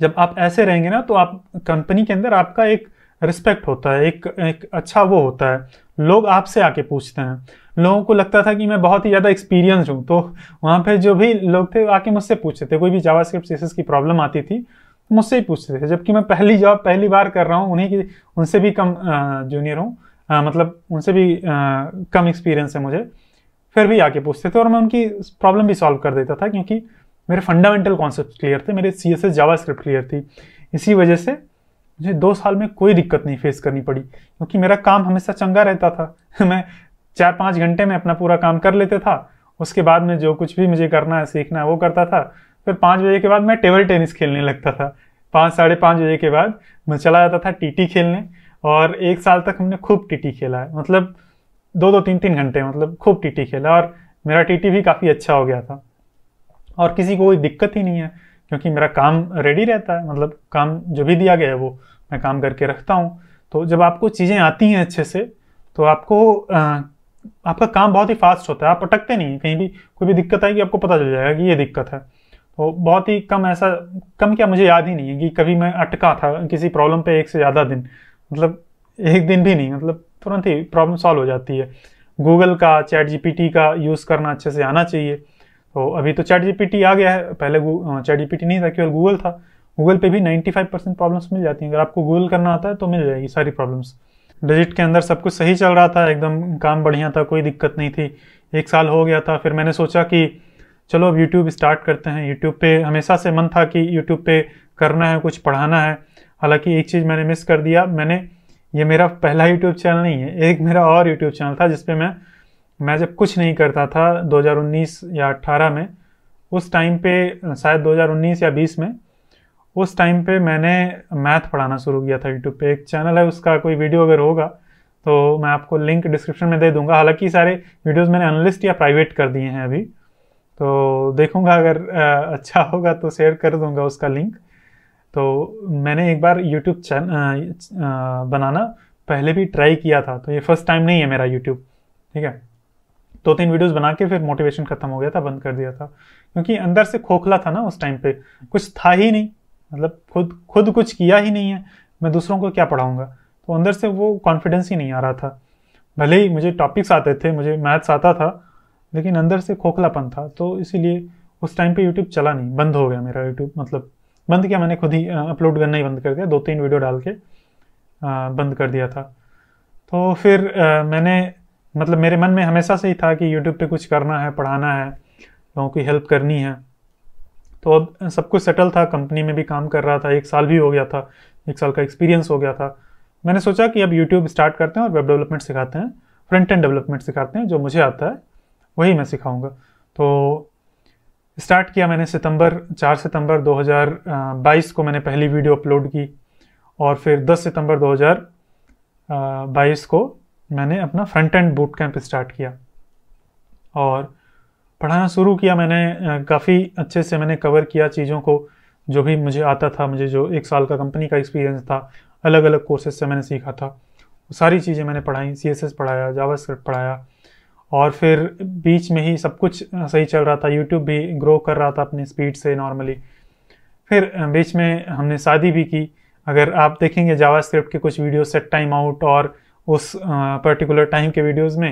जब आप ऐसे रहेंगे ना तो आप कंपनी के अंदर आपका एक रिस्पेक्ट होता है एक एक अच्छा वो होता है लोग आपसे आके पूछते हैं लोगों को लगता था कि मैं बहुत ही ज़्यादा एक्सपीरियंस हूँ तो वहाँ पे जो भी लोग थे आके मुझसे पूछते थे कोई भी जावा स्क्रिप्ट की प्रॉब्लम आती थी तो मुझसे ही पूछते थे जबकि मैं पहली जॉब पहली बार कर रहा हूँ उन्हीं की उनसे भी कम जूनियर हूँ आ, मतलब उनसे भी आ, कम एक्सपीरियंस है मुझे फिर भी आके पूछते थे और मैं उनकी प्रॉब्लम भी सॉल्व कर देता था क्योंकि मेरे फंडामेंटल कॉन्सेप्ट क्लियर थे मेरे C S S JavaScript clear थी इसी वजह से मुझे दो साल में कोई दिक्कत नहीं फेस करनी पड़ी क्योंकि मेरा काम हमेशा चंगा रहता था मैं चार पाँच घंटे में अपना पूरा काम कर लेते था उसके बाद में जो कुछ भी मुझे करना है सीखना है वो करता था फिर पाँच बजे के बाद मैं टेबल टेनिस खेलने लगता था पाँच साढ़े पाँच बजे के बाद मैं चला जाता था टीटी खेलने और एक साल तक हमने खूब टीटी खेला है मतलब दो दो तीन तीन घंटे मतलब खूब टीटी खेला और मेरा टीटी भी काफ़ी अच्छा हो गया था और किसी को कोई दिक्कत ही नहीं है क्योंकि मेरा काम रेडी रहता है मतलब काम जो भी दिया गया है वो मैं काम करके रखता हूँ तो जब आपको चीज़ें आती हैं अच्छे से तो आपको आ, आपका काम बहुत ही फास्ट होता है आप अटकते नहीं कहीं भी कोई भी दिक्कत आएगी आपको पता चल जाएगा कि ये दिक्कत है तो बहुत ही कम ऐसा कम क्या मुझे याद ही नहीं है कि कभी मैं अटका था किसी प्रॉब्लम पे एक से ज़्यादा दिन मतलब एक दिन भी नहीं मतलब तुरंत ही प्रॉब्लम सॉल्व हो जाती है गूगल का चैट जी का यूज़ करना अच्छे से आना चाहिए तो अभी तो चैट जी आ गया है पहले चैट जी नहीं था केवल गूगल था गूगल पे भी 95 परसेंट प्रॉब्लम्स मिल जाती हैं अगर आपको गूगल करना आता है तो मिल जाएगी सारी प्रॉब्लम्स डिजिट के अंदर सब कुछ सही चल रहा था एकदम काम बढ़िया था कोई दिक्कत नहीं थी एक साल हो गया था फिर मैंने सोचा कि चलो अब यूट्यूब स्टार्ट करते हैं यूट्यूब पे हमेशा से मन था कि यूट्यूब पे करना है कुछ पढ़ाना है हालांकि एक चीज़ मैंने मिस कर दिया मैंने ये मेरा पहला यूट्यूब चैनल नहीं है एक मेरा और यूट्यूब चैनल था जिसपे मैं मैं जब कुछ नहीं करता था 2019 या 18 में उस टाइम पे शायद 2019 या 20 में उस टाइम पे मैंने मैथ पढ़ाना शुरू किया था यूट्यूब पे एक चैनल है उसका कोई वीडियो अगर होगा तो मैं आपको लिंक डिस्क्रिप्शन में दे दूंगा हालांकि सारे वीडियोज़ मैंने अनलिस्ट या प्राइवेट कर दिए हैं अभी तो देखूंगा अगर अच्छा होगा तो शेयर कर दूंगा उसका लिंक तो मैंने एक बार यूट्यूब चैनल बनाना पहले भी ट्राई किया था तो ये फर्स्ट टाइम नहीं है मेरा यूट्यूब ठीक है दो तीन वीडियोस बना के फिर मोटिवेशन खत्म हो गया था बंद कर दिया था क्योंकि अंदर से खोखला था ना उस टाइम पे कुछ था ही नहीं मतलब खुद खुद कुछ किया ही नहीं है मैं दूसरों को क्या पढ़ाऊँगा तो अंदर से वो कॉन्फिडेंस ही नहीं आ रहा था भले ही मुझे टॉपिक्स आते थे मुझे मैथ्स आता था लेकिन अंदर से खोखलापन था तो इसीलिए उस टाइम पे यूट्यूब चला नहीं बंद हो गया मेरा यूट्यूब मतलब बंद किया मैंने खुद ही अपलोड करना ही बंद कर दिया दो तीन वीडियो डाल के बंद कर दिया था तो फिर मैंने मतलब मेरे मन में हमेशा से ही था कि यूट्यूब पे कुछ करना है पढ़ाना है लोगों की हेल्प करनी है तो अब सब कुछ सेटल था कंपनी में भी काम कर रहा था एक साल भी हो गया था एक साल का एक्सपीरियंस हो गया था मैंने सोचा कि अब यूट्यूब स्टार्ट करते हैं और वेब डेवलपमेंट सिखाते हैं फ्रंट एंड डेवलपमेंट सिखाते हैं जो मुझे आता है वही मैं सिखाऊंगा तो स्टार्ट किया मैंने सितंबर चार सितंबर 2022 को मैंने पहली वीडियो अपलोड की और फिर 10 सितंबर 2022 को मैंने अपना front end boot camp start किया और पढ़ाना शुरू किया मैंने काफ़ी अच्छे से मैंने कवर किया चीज़ों को जो भी मुझे आता था मुझे जो एक साल का कंपनी का एक्सपीरियंस था अलग अलग कोर्सेज से मैंने सीखा था सारी चीज़ें मैंने पढ़ाई सी पढ़ाया जावा पढ़ाया और फिर बीच में ही सब कुछ सही चल रहा था यूट्यूब भी ग्रो कर रहा था अपनी स्पीड से नॉर्मली फिर बीच में हमने शादी भी की अगर आप देखेंगे जावा के कुछ वीडियो सेट टाइम आउट और उस पर्टिकुलर टाइम के वीडियोस में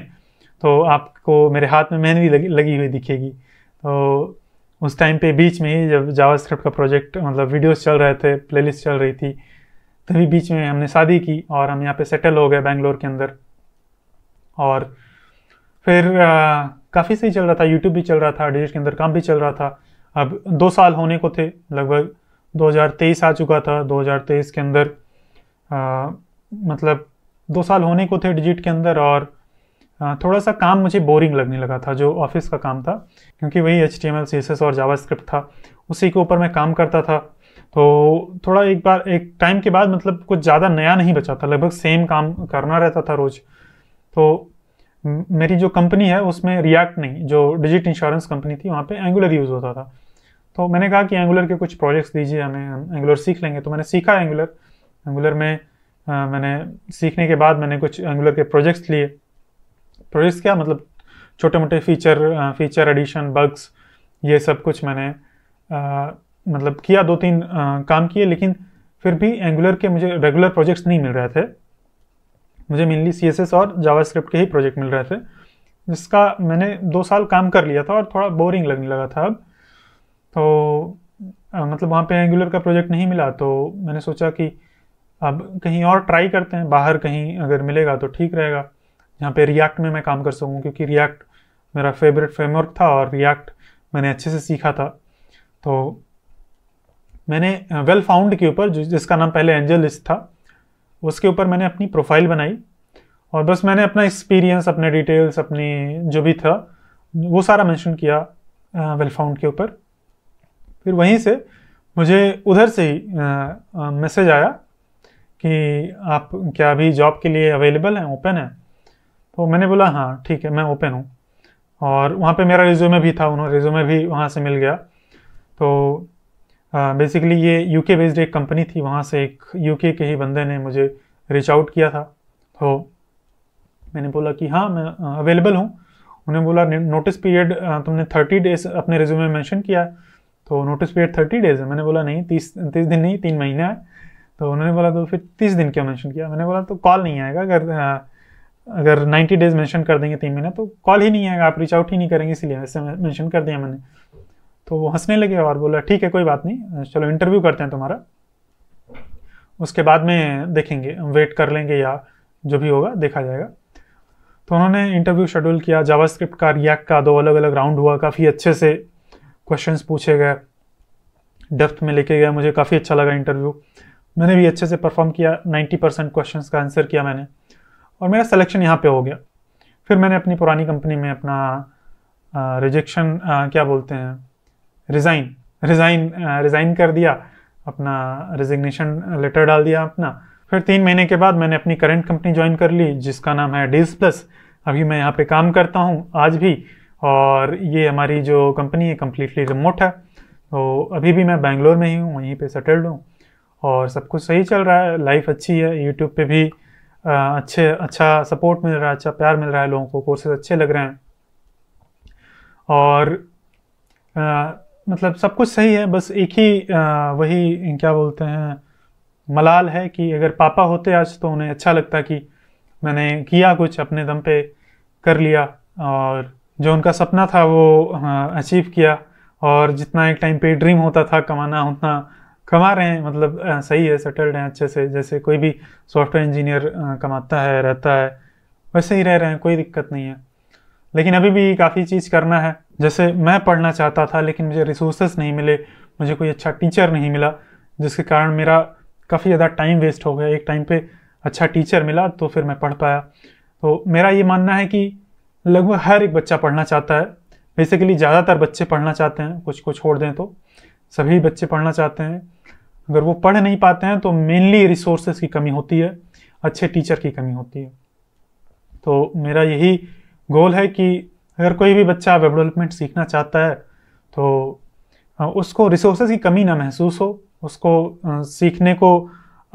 तो आपको मेरे हाथ में मेहनत लगी, लगी हुई दिखेगी तो उस टाइम पे बीच में ही जब जावा का प्रोजेक्ट मतलब वीडियोस चल रहे थे प्लेलिस्ट चल रही थी तभी बीच में हमने शादी की और हम यहाँ पे सेटल हो गए बैंगलोर के अंदर और फिर काफ़ी सही चल रहा था यूट्यूब भी चल रहा था डिजिट के अंदर काम भी चल रहा था अब दो साल होने को थे लगभग 2023 आ चुका था 2023 के अंदर आ, मतलब दो साल होने को थे डिजिट के अंदर और थोड़ा सा काम मुझे बोरिंग लगने लगा था जो ऑफिस का काम था क्योंकि वही H T M L C S S और जावास्क्रिप्ट था उसी के ऊपर मैं काम करता था तो थोड़ा एक बार एक टाइम के बाद मतलब कुछ ज़्यादा नया नहीं बचा था लगभग सेम काम करना रहता था रोज़ तो मेरी जो कंपनी है उसमें रिएक्ट नहीं जो डिजिट इंश्योरेंस कंपनी थी वहाँ पे एंगुलर यूज़ होता था तो मैंने कहा कि एंगुलर के कुछ प्रोजेक्ट्स दीजिए हमें हम एंगुलर सीख लेंगे तो मैंने सीखा एंगुलर एंगुलर में आ, मैंने सीखने के बाद मैंने कुछ एंगुलर के प्रोजेक्ट्स लिए प्रोजेक्ट्स क्या मतलब छोटे मोटे फीचर फीचर एडिशन बग्स ये सब कुछ मैंने आ, मतलब किया दो तीन आ, काम किए लेकिन फिर भी एंगुलर के मुझे रेगुलर प्रोजेक्ट्स नहीं मिल रहे थे मुझे मेनली सी और जावास्क्रिप्ट के ही प्रोजेक्ट मिल रहे थे जिसका मैंने दो साल काम कर लिया था और थोड़ा बोरिंग लगने लगा था अब तो आ, मतलब वहाँ पे एंगुलर का प्रोजेक्ट नहीं मिला तो मैंने सोचा कि अब कहीं और ट्राई करते हैं बाहर कहीं अगर मिलेगा तो ठीक रहेगा यहाँ पे रिएक्ट में मैं काम कर सकूँ क्योंकि रिएक्ट मेरा फेवरेट फ्रेमवर्क था और रिएक्ट मैंने अच्छे से सीखा था तो मैंने वेल फाउंड के ऊपर जिसका नाम पहले एंजलिस था उसके ऊपर मैंने अपनी प्रोफाइल बनाई और बस मैंने अपना एक्सपीरियंस अपने डिटेल्स अपने जो भी था वो सारा मेंशन किया वेलफाउंड के ऊपर फिर वहीं से मुझे उधर से ही मैसेज आया कि आप क्या अभी जॉब के लिए अवेलेबल हैं ओपन हैं तो मैंने बोला हाँ ठीक है मैं ओपन हूँ और वहाँ पे मेरा रिज्यूमे भी था उन्होंने रिज्यूमे भी वहाँ से मिल गया तो बेसिकली हाँ, ये यूके बेस्ड एक कंपनी थी वहाँ से एक यूके के ही बंदे ने मुझे रीच आउट किया था तो मैंने बोला कि हाँ मैं अवेलेबल हाँ, हूँ उन्हें बोला नोटिस पीरियड हाँ, तुमने थर्टी डेज अपने रिज्यूमे में मेंशन किया है तो नोटिस पीरियड थर्टी डेज है मैंने बोला नहीं तीस तीस दिन नहीं तीन महीने है तो उन्होंने बोला तो फिर तीस दिन क्यों मेंशन किया मैंने बोला तो कॉल नहीं आएगा अगर अगर नाइन्टी डेज मेंशन कर देंगे तीन महीना तो कॉल ही नहीं आएगा आप रीच आउट ही नहीं करेंगे इसलिए ऐसे मेंशन कर दिया मैंने तो वो हंसने लगे और बोला ठीक है कोई बात नहीं चलो इंटरव्यू करते हैं तुम्हारा उसके बाद में देखेंगे वेट कर लेंगे या जो भी होगा देखा जाएगा तो उन्होंने इंटरव्यू शेड्यूल किया जावास्क्रिप्ट का रिएक्ट का दो अलग अलग राउंड हुआ काफ़ी अच्छे से क्वेश्चंस पूछे गए डेप्थ में लेके गए मुझे काफ़ी अच्छा लगा इंटरव्यू मैंने भी अच्छे से परफॉर्म किया 90 परसेंट क्वेश्चन का आंसर किया मैंने और मेरा सिलेक्शन यहाँ पे हो गया फिर मैंने अपनी पुरानी कंपनी में अपना रिजेक्शन क्या बोलते हैं रिज़ाइन रिज़ाइन रिज़ाइन कर दिया अपना रिजिग्नेशन लेटर डाल दिया अपना फिर तीन महीने के बाद मैंने अपनी करंट कंपनी ज्वाइन कर ली जिसका नाम है डीज प्लस अभी मैं यहाँ पे काम करता हूँ आज भी और ये हमारी जो कंपनी है कम्प्लीटली रिमोट है तो अभी भी मैं बैंगलोर में ही हूँ वहीं पे सेटल्ड हूँ और सब कुछ सही चल रहा है लाइफ अच्छी है यूट्यूब पे भी uh, अच्छे अच्छा सपोर्ट मिल रहा है अच्छा प्यार मिल रहा है लोगों को कोर्सेज अच्छे लग रहे हैं और आ, uh, मतलब सब कुछ सही है बस एक ही आ, वही क्या बोलते हैं मलाल है कि अगर पापा होते आज तो उन्हें अच्छा लगता कि मैंने किया कुछ अपने दम पे कर लिया और जो उनका सपना था वो अचीव किया और जितना एक टाइम पे ड्रीम होता था कमाना उतना कमा रहे हैं मतलब आ, सही है सेटल्ड हैं अच्छे से जैसे कोई भी सॉफ्टवेयर इंजीनियर कमाता है रहता है वैसे ही रह रहे हैं कोई दिक्कत नहीं है लेकिन अभी भी काफ़ी चीज़ करना है जैसे मैं पढ़ना चाहता था लेकिन मुझे रिसोर्सेस नहीं मिले मुझे कोई अच्छा टीचर नहीं मिला जिसके कारण मेरा काफ़ी ज़्यादा टाइम वेस्ट हो गया एक टाइम पे अच्छा टीचर मिला तो फिर मैं पढ़ पाया तो मेरा ये मानना है कि लगभग हर एक बच्चा पढ़ना चाहता है बेसिकली ज़्यादातर बच्चे पढ़ना चाहते हैं कुछ को छोड़ दें तो सभी बच्चे पढ़ना चाहते हैं अगर वो पढ़ नहीं पाते हैं तो मेनली रिसोर्सेज की कमी होती है अच्छे टीचर की कमी होती है तो मेरा यही गोल है कि अगर कोई भी बच्चा वेब डेवलपमेंट सीखना चाहता है तो उसको रिसोर्सेज की कमी ना महसूस हो उसको सीखने को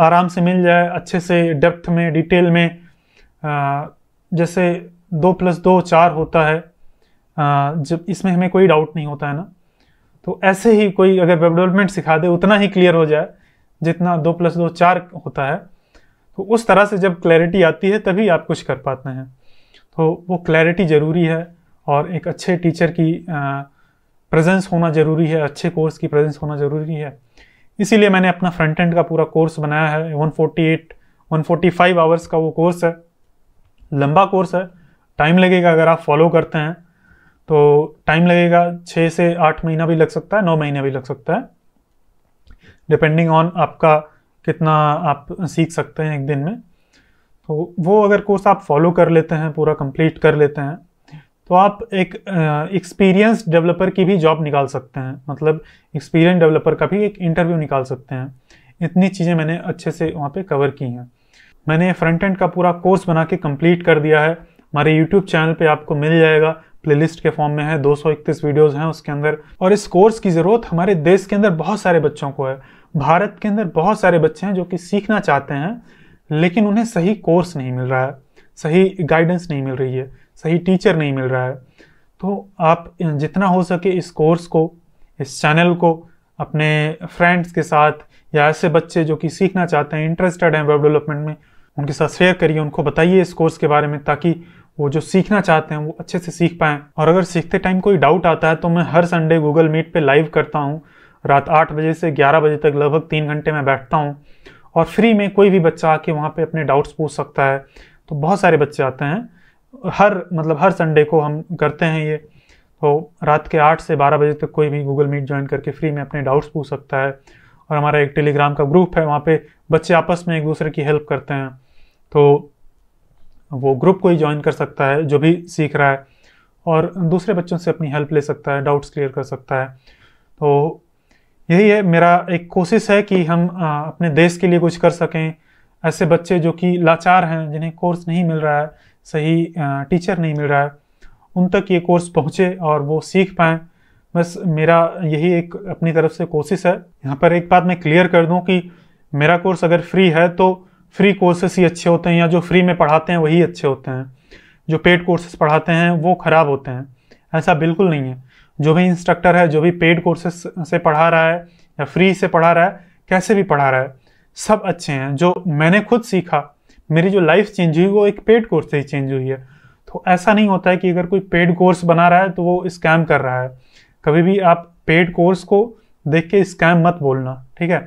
आराम से मिल जाए अच्छे से डेप्थ में डिटेल में जैसे दो प्लस दो चार होता है जब इसमें हमें कोई डाउट नहीं होता है ना तो ऐसे ही कोई अगर वेब डेवलपमेंट सिखा दे उतना ही क्लियर हो जाए जितना दो प्लस दो चार होता है तो उस तरह से जब क्लैरिटी आती है तभी आप कुछ कर पाते हैं तो वो क्लैरिटी ज़रूरी है और एक अच्छे टीचर की प्रेजेंस होना ज़रूरी है अच्छे कोर्स की प्रेजेंस होना ज़रूरी है इसीलिए मैंने अपना फ्रंट एंड का पूरा कोर्स बनाया है 148 145 आवर्स का वो कोर्स है लंबा कोर्स है टाइम लगेगा अगर आप फॉलो करते हैं तो टाइम लगेगा छः से आठ महीना भी लग सकता है नौ महीना भी लग सकता है डिपेंडिंग ऑन आपका कितना आप सीख सकते हैं एक दिन में तो वो अगर कोर्स आप फॉलो कर लेते हैं पूरा कंप्लीट कर लेते हैं तो आप एक एक्सपीरियंस डेवलपर की भी जॉब निकाल सकते हैं मतलब एक्सपीरियंस डेवलपर का भी एक इंटरव्यू निकाल सकते हैं इतनी चीज़ें मैंने अच्छे से वहाँ पे कवर की हैं मैंने फ्रंट एंड का पूरा कोर्स बना के कंप्लीट कर दिया है हमारे यूट्यूब चैनल पे आपको मिल जाएगा प्लेलिस्ट के फॉर्म में है 231 वीडियोज़ हैं उसके अंदर और इस कोर्स की ज़रूरत हमारे देश के अंदर बहुत सारे बच्चों को है भारत के अंदर बहुत सारे बच्चे हैं जो कि सीखना चाहते हैं लेकिन उन्हें सही कोर्स नहीं मिल रहा है सही गाइडेंस नहीं मिल रही है सही टीचर नहीं मिल रहा है तो आप जितना हो सके इस कोर्स को इस चैनल को अपने फ्रेंड्स के साथ या ऐसे बच्चे जो कि सीखना चाहते हैं इंटरेस्टेड हैं वेब डेवलपमेंट में उनके साथ शेयर करिए उनको बताइए इस कोर्स के बारे में ताकि वो जो सीखना चाहते हैं वो अच्छे से सीख पाएँ और अगर सीखते टाइम कोई डाउट आता है तो मैं हर संडे गूगल मीट पर लाइव करता हूँ रात आठ बजे से ग्यारह बजे तक लगभग तीन घंटे में बैठता हूँ और फ्री में कोई भी बच्चा आके वहाँ पे अपने डाउट्स पूछ सकता है तो बहुत सारे बच्चे आते हैं हर मतलब हर संडे को हम करते हैं ये तो रात के आठ से बारह बजे तक कोई भी गूगल मीट ज्वाइन करके फ्री में अपने डाउट्स पूछ सकता है और हमारा एक टेलीग्राम का ग्रुप है वहाँ पे बच्चे आपस में एक दूसरे की हेल्प करते हैं तो वो ग्रुप को ही ज्वाइन कर सकता है जो भी सीख रहा है और दूसरे बच्चों से अपनी हेल्प ले सकता है डाउट्स क्लियर कर सकता है तो यही है मेरा एक कोशिश है कि हम अपने देश के लिए कुछ कर सकें ऐसे बच्चे जो कि लाचार हैं जिन्हें कोर्स नहीं मिल रहा है सही टीचर नहीं मिल रहा है उन तक ये कोर्स पहुँचे और वो सीख पाएँ बस मेरा यही एक अपनी तरफ से कोशिश है यहाँ पर एक बात मैं क्लियर कर दूँ कि मेरा कोर्स अगर फ्री है तो फ्री कोर्सेस ही अच्छे होते हैं या जो फ्री में पढ़ाते हैं वही अच्छे होते हैं जो पेड कोर्सेस पढ़ाते हैं वो ख़राब होते हैं ऐसा बिल्कुल नहीं है जो भी इंस्ट्रक्टर है जो भी पेड कोर्सेस से पढ़ा रहा है या फ्री से पढ़ा रहा है कैसे भी पढ़ा रहा है सब अच्छे हैं जो मैंने खुद सीखा मेरी जो लाइफ चेंज हुई वो एक पेड कोर्स से ही चेंज हुई है तो ऐसा नहीं होता है कि अगर कोई पेड कोर्स बना रहा है तो वो स्कैम कर रहा है कभी भी आप पेड कोर्स को देख के स्कैम मत बोलना ठीक है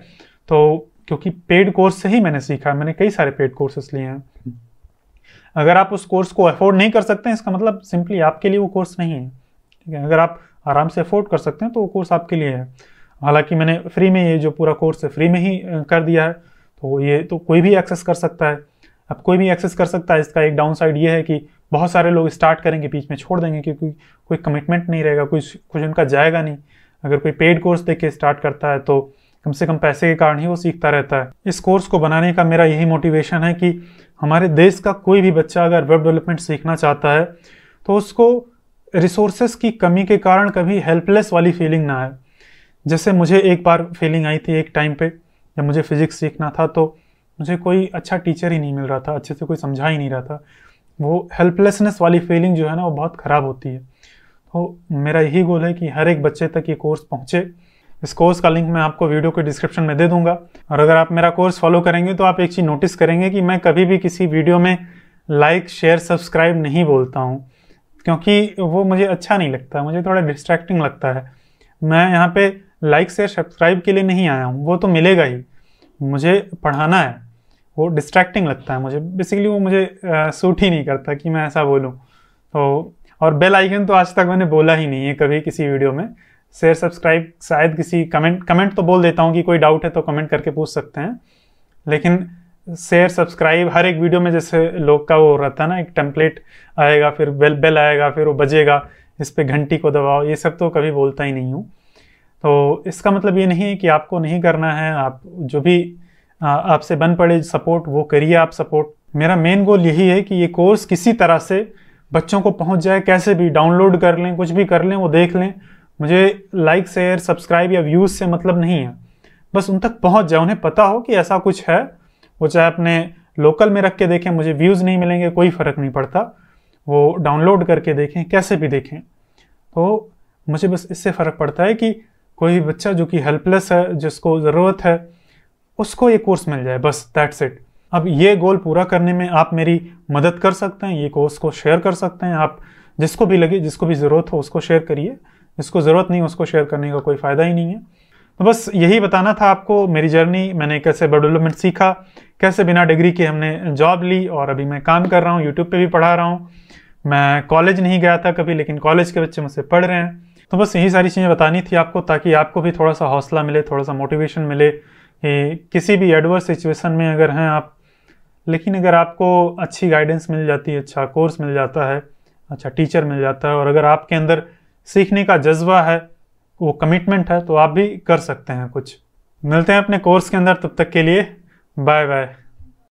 तो क्योंकि पेड कोर्स से ही मैंने सीखा मैंने कई सारे पेड कोर्सेस लिए हैं अगर आप उस कोर्स को अफोर्ड नहीं कर सकते हैं इसका मतलब सिंपली आपके लिए वो कोर्स नहीं है ठीक है अगर आप आराम से अफोर्ड कर सकते हैं तो वो कोर्स आपके लिए है हालांकि मैंने फ्री में ये जो पूरा कोर्स है फ्री में ही कर दिया है तो ये तो कोई भी एक्सेस कर सकता है अब कोई भी एक्सेस कर सकता है इसका एक डाउन साइड ये है कि बहुत सारे लोग स्टार्ट करेंगे बीच में छोड़ देंगे क्योंकि कोई कमिटमेंट नहीं रहेगा कुछ कुछ उनका जाएगा नहीं अगर कोई पेड कोर्स देख के स्टार्ट करता है तो कम से कम पैसे के कारण ही वो सीखता रहता है इस कोर्स को बनाने का मेरा यही मोटिवेशन है कि हमारे देश का कोई भी बच्चा अगर वेब डेवलपमेंट सीखना चाहता है तो उसको रिसोर्सेस की कमी के कारण कभी हेल्पलेस वाली फीलिंग ना आए जैसे मुझे एक बार फीलिंग आई थी एक टाइम पे जब मुझे फिजिक्स सीखना था तो मुझे कोई अच्छा टीचर ही नहीं मिल रहा था अच्छे से कोई समझा ही नहीं रहा था वो हेल्पलेसनेस वाली फीलिंग जो है ना वो बहुत ख़राब होती है तो मेरा यही गोल है कि हर एक बच्चे तक ये कोर्स पहुँचे इस कोर्स का लिंक मैं आपको वीडियो के डिस्क्रिप्शन में दे दूंगा और अगर आप मेरा कोर्स फॉलो करेंगे तो आप एक चीज़ नोटिस करेंगे कि मैं कभी भी किसी वीडियो में लाइक शेयर सब्सक्राइब नहीं बोलता हूँ क्योंकि वो मुझे अच्छा नहीं लगता मुझे थोड़ा डिस्ट्रैक्टिंग लगता है मैं यहाँ पे लाइक शेयर सब्सक्राइब के लिए नहीं आया हूँ वो तो मिलेगा ही मुझे पढ़ाना है वो डिस्ट्रैक्टिंग लगता है मुझे बेसिकली वो मुझे सूट ही नहीं करता कि मैं ऐसा बोलूँ तो और बेल आइकन तो आज तक मैंने बोला ही नहीं है कभी किसी वीडियो में शेयर सब्सक्राइब शायद किसी कमेंट कमेंट तो बोल देता हूँ कि कोई डाउट है तो कमेंट करके पूछ सकते हैं लेकिन शेयर सब्सक्राइब हर एक वीडियो में जैसे लोग का वो रहता है ना एक टेम्पलेट आएगा फिर बेल बेल आएगा फिर वो बजेगा इस पर घंटी को दबाओ ये सब तो कभी बोलता ही नहीं हूँ तो इसका मतलब ये नहीं है कि आपको नहीं करना है आप जो भी आपसे बन पड़े सपोर्ट वो करिए आप सपोर्ट मेरा मेन गोल यही है कि ये कोर्स किसी तरह से बच्चों को पहुंच जाए कैसे भी डाउनलोड कर लें कुछ भी कर लें वो देख लें मुझे लाइक शेयर सब्सक्राइब या व्यूज़ से मतलब नहीं है बस उन तक पहुंच जाए उन्हें पता हो कि ऐसा कुछ है वो चाहे अपने लोकल में रख के देखें मुझे व्यूज़ नहीं मिलेंगे कोई फ़र्क नहीं पड़ता वो डाउनलोड करके देखें कैसे भी देखें तो मुझे बस इससे फ़र्क पड़ता है कि कोई बच्चा जो कि हेल्पलेस है जिसको ज़रूरत है उसको ये कोर्स मिल जाए बस दैट्स इट अब ये गोल पूरा करने में आप मेरी मदद कर सकते हैं ये कोर्स को शेयर कर सकते हैं आप जिसको भी लगे जिसको भी ज़रूरत हो उसको शेयर करिए जिसको ज़रूरत नहीं उसको शेयर करने का कोई फ़ायदा ही नहीं है तो बस यही बताना था आपको मेरी जर्नी मैंने कैसे वेब डेवलपमेंट सीखा कैसे बिना डिग्री के हमने जॉब ली और अभी मैं काम कर रहा हूँ यूट्यूब पर भी पढ़ा रहा हूँ मैं कॉलेज नहीं गया था कभी लेकिन कॉलेज के बच्चे मुझसे पढ़ रहे हैं तो बस यही सारी चीज़ें बतानी थी आपको ताकि आपको भी थोड़ा सा हौसला मिले थोड़ा सा मोटिवेशन मिले किसी भी एडवर्स सिचुएशन में अगर हैं आप लेकिन अगर आपको अच्छी गाइडेंस मिल जाती है अच्छा कोर्स मिल जाता है अच्छा टीचर मिल जाता है और अगर आपके अंदर सीखने का जज्बा है वो कमिटमेंट है तो आप भी कर सकते हैं कुछ मिलते हैं अपने कोर्स के अंदर तब तक के लिए बाय बाय